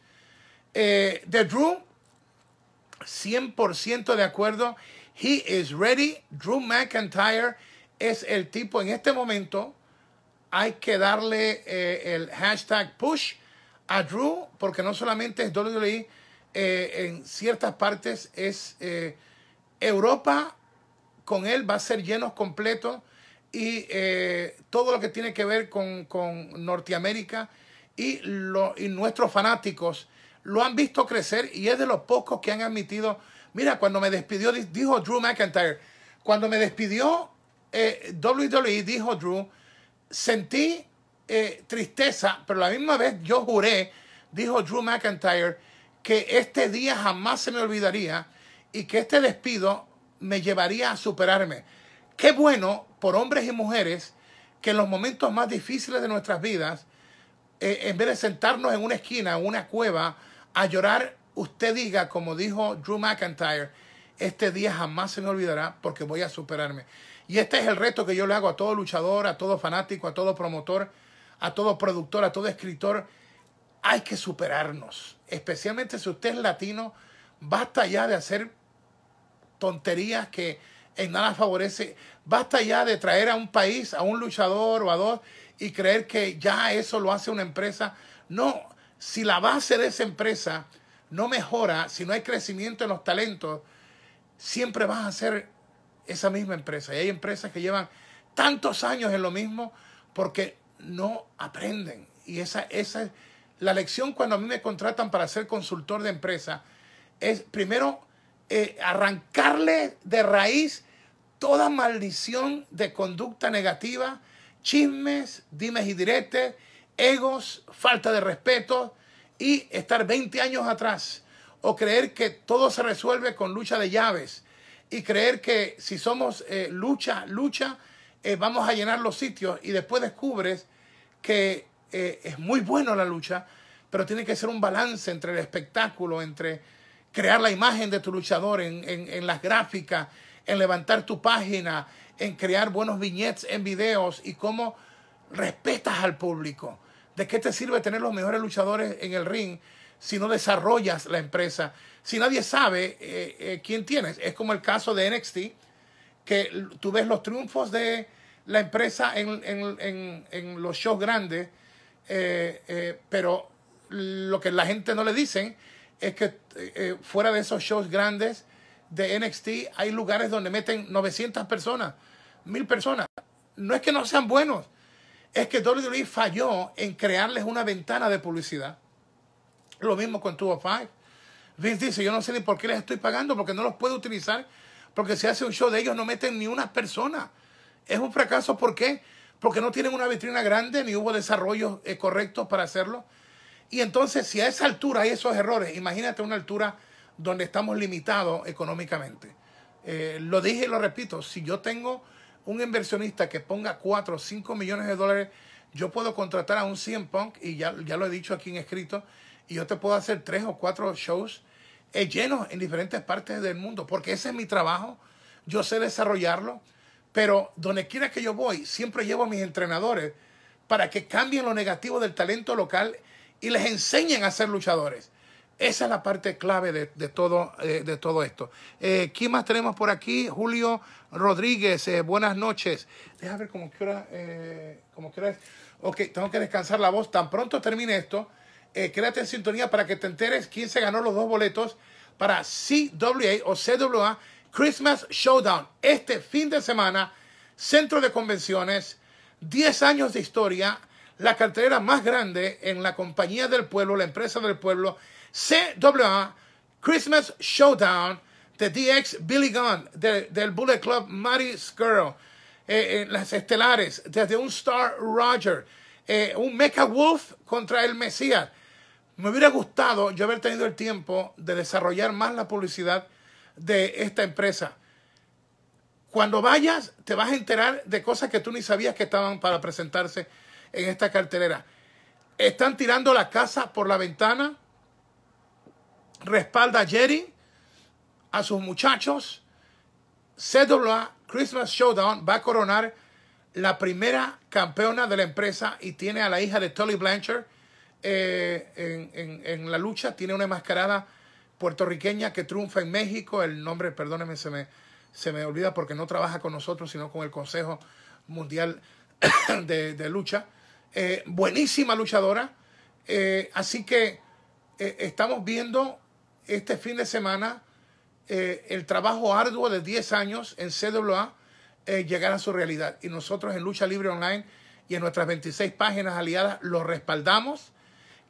Eh, de Drew, 100% de acuerdo. He is ready. Drew McIntyre es el tipo en este momento hay que darle eh, el hashtag push a Drew, porque no solamente es WWE, eh, en ciertas partes es eh, Europa, con él va a ser lleno completo, y todo lo que tiene que ver con, Norteamérica y, y nuestros fanáticos lo han visto crecer y es de los pocos que han admitido, mira, cuando me despidió, dijo Drew McIntyre, cuando me despidió WWE, dijo Drew, sentí eh, tristeza, pero la misma vez yo juré, dijo Drew McIntyre, que este día jamás se me olvidaría y que este despido me llevaría a superarme. Qué bueno por hombres y mujeres que en los momentos más difíciles de nuestras vidas, eh, en vez de sentarnos en una esquina, en una cueva, a llorar, usted diga, como dijo Drew McIntyre, este día jamás se me olvidará porque voy a superarme. Y este es el reto que yo le hago a todo luchador, a todo fanático, a todo promotor, a todo productor, a todo escritor. Hay que superarnos. Especialmente si usted es latino, basta ya de hacer tonterías que en nada favorece. Basta ya de traer a un país, a un luchador o a dos y creer que ya eso lo hace una empresa. No, si la base de esa empresa no mejora, si no hay crecimiento en los talentos, siempre vas a ser esa misma empresa. Y hay empresas que llevan tantos años en lo mismo porque no aprenden. Y esa, esa es la lección cuando a mí me contratan para ser consultor de empresa. Es primero eh, arrancarle de raíz toda maldición de conducta negativa, chismes, dimes y diretes, egos, falta de respeto y estar 20 años atrás o creer que todo se resuelve con lucha de llaves y creer que si somos eh, lucha, lucha, eh, vamos a llenar los sitios y después descubres que eh, es muy bueno la lucha, pero tiene que ser un balance entre el espectáculo, entre crear la imagen de tu luchador en, las gráficas, en levantar tu página, en crear buenos viñetes en videos y cómo respetas al público. ¿De qué te sirve tener los mejores luchadores en el ring si no desarrollas la empresa? si nadie sabe eh, eh, quién tienes. Es como el caso de NXT, que tú ves los triunfos de la empresa en, los shows grandes, eh, pero lo que la gente no le dicen es que fuera de esos shows grandes de NXT hay lugares donde meten 900 personas, 1000 personas. No es que no sean buenos, es que WWE falló en crearles una ventana de publicidad. Lo mismo con of oh Five Vince dice, yo no sé ni por qué les estoy pagando, porque no los puedo utilizar, porque si hace un show de ellos no meten ni una persona. Es un fracaso, ¿por qué? Porque no tienen una vitrina grande, ni hubo desarrollos eh, correctos para hacerlo. Y entonces, si a esa altura hay esos errores, imagínate una altura donde estamos limitados económicamente. Eh, lo dije y lo repito, si yo tengo un inversionista que ponga 4 o 5 millones de dólares, yo puedo contratar a un CM Punk, y ya, ya lo he dicho aquí en escrito, y yo te puedo hacer tres o cuatro shows eh, llenos en diferentes partes del mundo, porque ese es mi trabajo, yo sé desarrollarlo, pero donde quiera que yo voy, siempre llevo a mis entrenadores para que cambien lo negativo del talento local y les enseñen a ser luchadores. Esa es la parte clave de, todo, eh, de todo esto. Eh, ¿Quién más tenemos por aquí? Julio Rodríguez, eh, buenas noches. Déjame ver cómo quieras Ok, tengo que descansar la voz. Tan pronto termine esto, eh, quédate en sintonía para que te enteres quién se ganó los dos boletos para CWA o CWA Christmas Showdown. Este fin de semana, centro de convenciones, 10 años de historia, la cartera más grande en la compañía del pueblo, la empresa del pueblo, CWA Christmas Showdown de DX Billy Gunn, del Bullet Club Mary Girl, eh, eh, las estelares, desde un Star Roger, eh, un Mecha Wolf contra el Mesías. Me hubiera gustado yo haber tenido el tiempo de desarrollar más la publicidad de esta empresa. Cuando vayas, te vas a enterar de cosas que tú ni sabías que estaban para presentarse en esta cartelera. Están tirando la casa por la ventana. Respalda a Jerry, a sus muchachos. CWA Christmas Showdown va a coronar la primera campeona de la empresa y tiene a la hija de Tolly Blanchard eh, en, en, la lucha, tiene una enmascarada puertorriqueña que triunfa en México, el nombre, perdóneme, se me, se me olvida porque no trabaja con nosotros, sino con el Consejo Mundial de, Lucha. Eh, buenísima luchadora, eh, así que estamos viendo este fin de semana el trabajo arduo de 10 años en CWA llegar a su realidad. Y nosotros en Lucha Libre Online y en nuestras 26 páginas aliadas lo respaldamos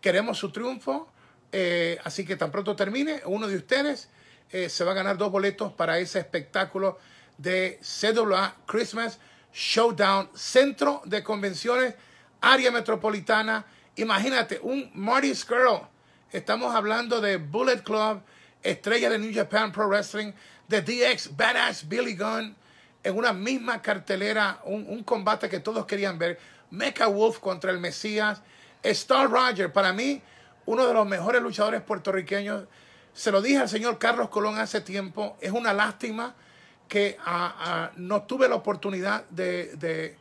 queremos su triunfo. Eh, así que tan pronto termine, uno de ustedes eh, se va a ganar dos boletos para ese espectáculo de CWA Christmas Showdown, Centro de Convenciones, Área Metropolitana. Imagínate, un Marty's Girl. Estamos hablando de Bullet Club, estrella de New Japan Pro Wrestling, de DX, Badass Billy Gunn, en una misma cartelera, un, un combate que todos querían ver. Mecha Wolf contra el Mesías. Star Roger, para mí, uno de los mejores luchadores puertorriqueños. Se lo dije al señor Carlos Colón hace tiempo. Es una lástima que no tuve la oportunidad de,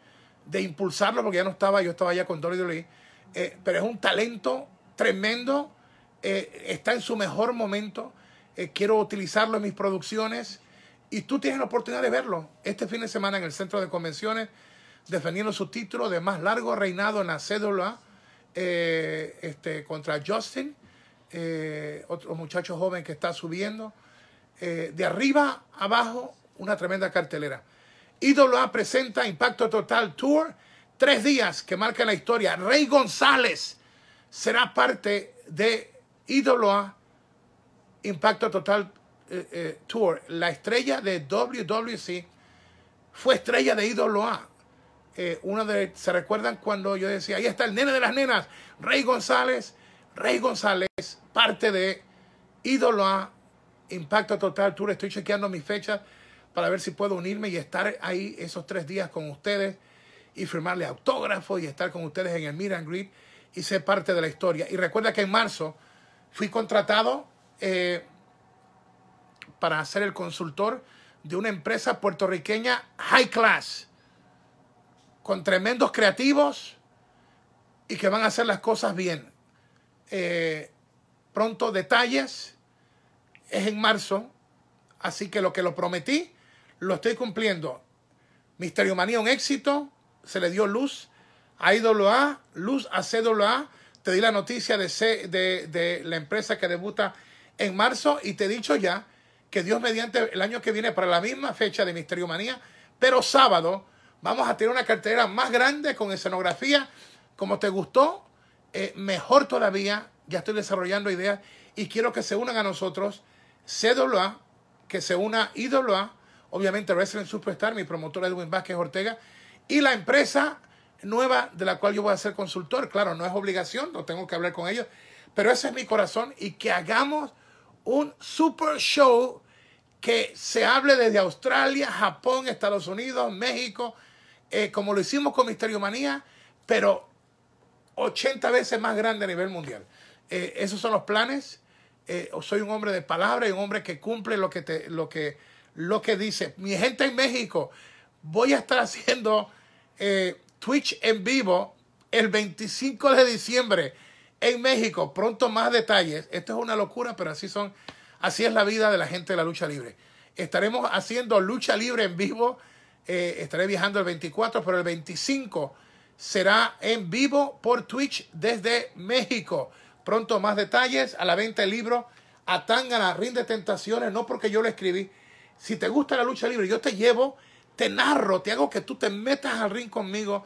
impulsarlo porque ya no estaba, yo estaba allá con Dolly Dolly. Eh, pero es un talento tremendo. Eh, está en su mejor momento. Eh, quiero utilizarlo en mis producciones. Y tú tienes la oportunidad de verlo este fin de semana en el Centro de Convenciones, defendiendo su título de más largo reinado en la cédula eh, este, contra Justin, eh, otro muchacho joven que está subiendo. Eh, de arriba abajo, una tremenda cartelera. A presenta Impacto Total Tour, tres días que marcan la historia. Rey González será parte de IWA Impacto Total Tour. La estrella de WWC fue estrella de IWA eh, uno de, ¿se recuerdan cuando yo decía, ahí está el nene de las nenas, Rey González? Rey González, parte de Ídolo A, Impacto Total Tour. Estoy chequeando mis fechas para ver si puedo unirme y estar ahí esos tres días con ustedes y firmarle autógrafo y estar con ustedes en el Meet and y ser parte de la historia. Y recuerda que en marzo fui contratado eh, para ser el consultor de una empresa puertorriqueña high class con tremendos creativos y que van a hacer las cosas bien. Eh, pronto detalles, es en marzo, así que lo que lo prometí, lo estoy cumpliendo. Misterio Manía, un éxito, se le dio luz a IWA, luz a CWA. Te di la noticia de, de, de la empresa que debuta en marzo y te he dicho ya que Dios mediante el año que viene para la misma fecha de Misterio Manía, pero sábado Vamos a tener una cartera más grande con escenografía. Como te gustó, eh, mejor todavía. Ya estoy desarrollando ideas y quiero que se unan a nosotros CWA, que se una IWA, obviamente Wrestling Superstar, mi promotor Edwin Vázquez Ortega, y la empresa nueva de la cual yo voy a ser consultor. Claro, no es obligación, no tengo que hablar con ellos, pero ese es mi corazón y que hagamos un super show que se hable desde Australia, Japón, Estados Unidos, México, eh, como lo hicimos con Misterio Manía, pero 80 veces más grande a nivel mundial. Eh, esos son los planes. Eh, soy un hombre de palabra y un hombre que cumple lo que, lo, que, lo que dice. Mi gente en México, voy a estar haciendo Twitch en vivo el 25 de diciembre en México. Pronto más detalles. Esto es una locura, pero así son, así es la vida de la gente de la lucha libre. Estaremos haciendo lucha libre en vivo eh, estaré viajando el 24, pero el 25 será en vivo por Twitch desde México. Pronto más detalles a la venta del libro Atangana, de Tentaciones, no porque yo lo escribí. Si te gusta la lucha libre, yo te llevo, te narro, te hago que tú te metas al ring conmigo,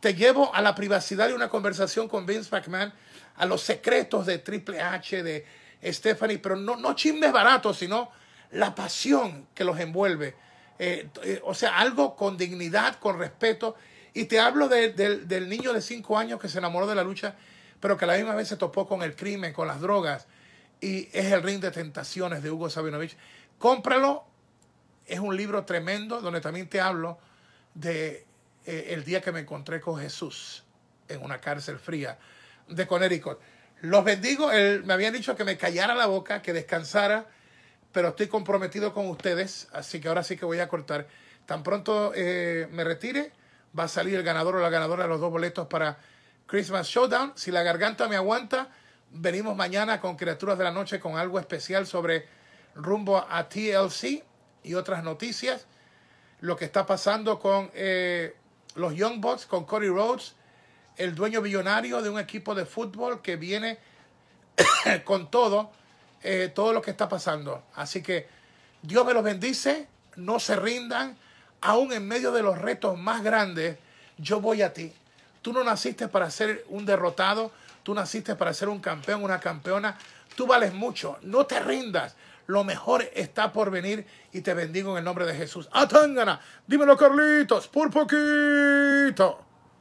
te llevo a la privacidad de una conversación con Vince McMahon, a los secretos de Triple H, de Stephanie, pero no, no chismes baratos, sino la pasión que los envuelve eh, eh, o sea, algo con dignidad, con respeto. Y te hablo del niño de 5 años que se enamoró de la lucha, pero que a la misma vez se topó con el crimen, con las drogas. Y es el ring de tentaciones de Hugo Sabinovich. Cómpralo. Es un libro tremendo donde también te hablo de eh, el día que me encontré con Jesús en una cárcel fría de Connecticut. Los bendigo. me habían dicho que me callara la boca, que descansara pero estoy comprometido con ustedes, así que ahora sí que voy a cortar. Tan pronto eh, me retire, va a salir el ganador o la ganadora de los dos boletos para Christmas Showdown. Si la garganta me aguanta, venimos mañana con Criaturas de la Noche con algo especial sobre rumbo a TLC y otras noticias. Lo que está pasando con eh, los Young Bucks, con Cody Rhodes, el dueño billonario de un equipo de fútbol que viene con todo eh, todo lo que está pasando. Así que Dios me los bendice, no se rindan, aún en medio de los retos más grandes, yo voy a ti. Tú no naciste para ser un derrotado, tú naciste para ser un campeón, una campeona, tú vales mucho, no te rindas. Lo mejor está por venir y te bendigo en el nombre de Jesús. ¡Atángana! Dímelo, Carlitos, por poquito.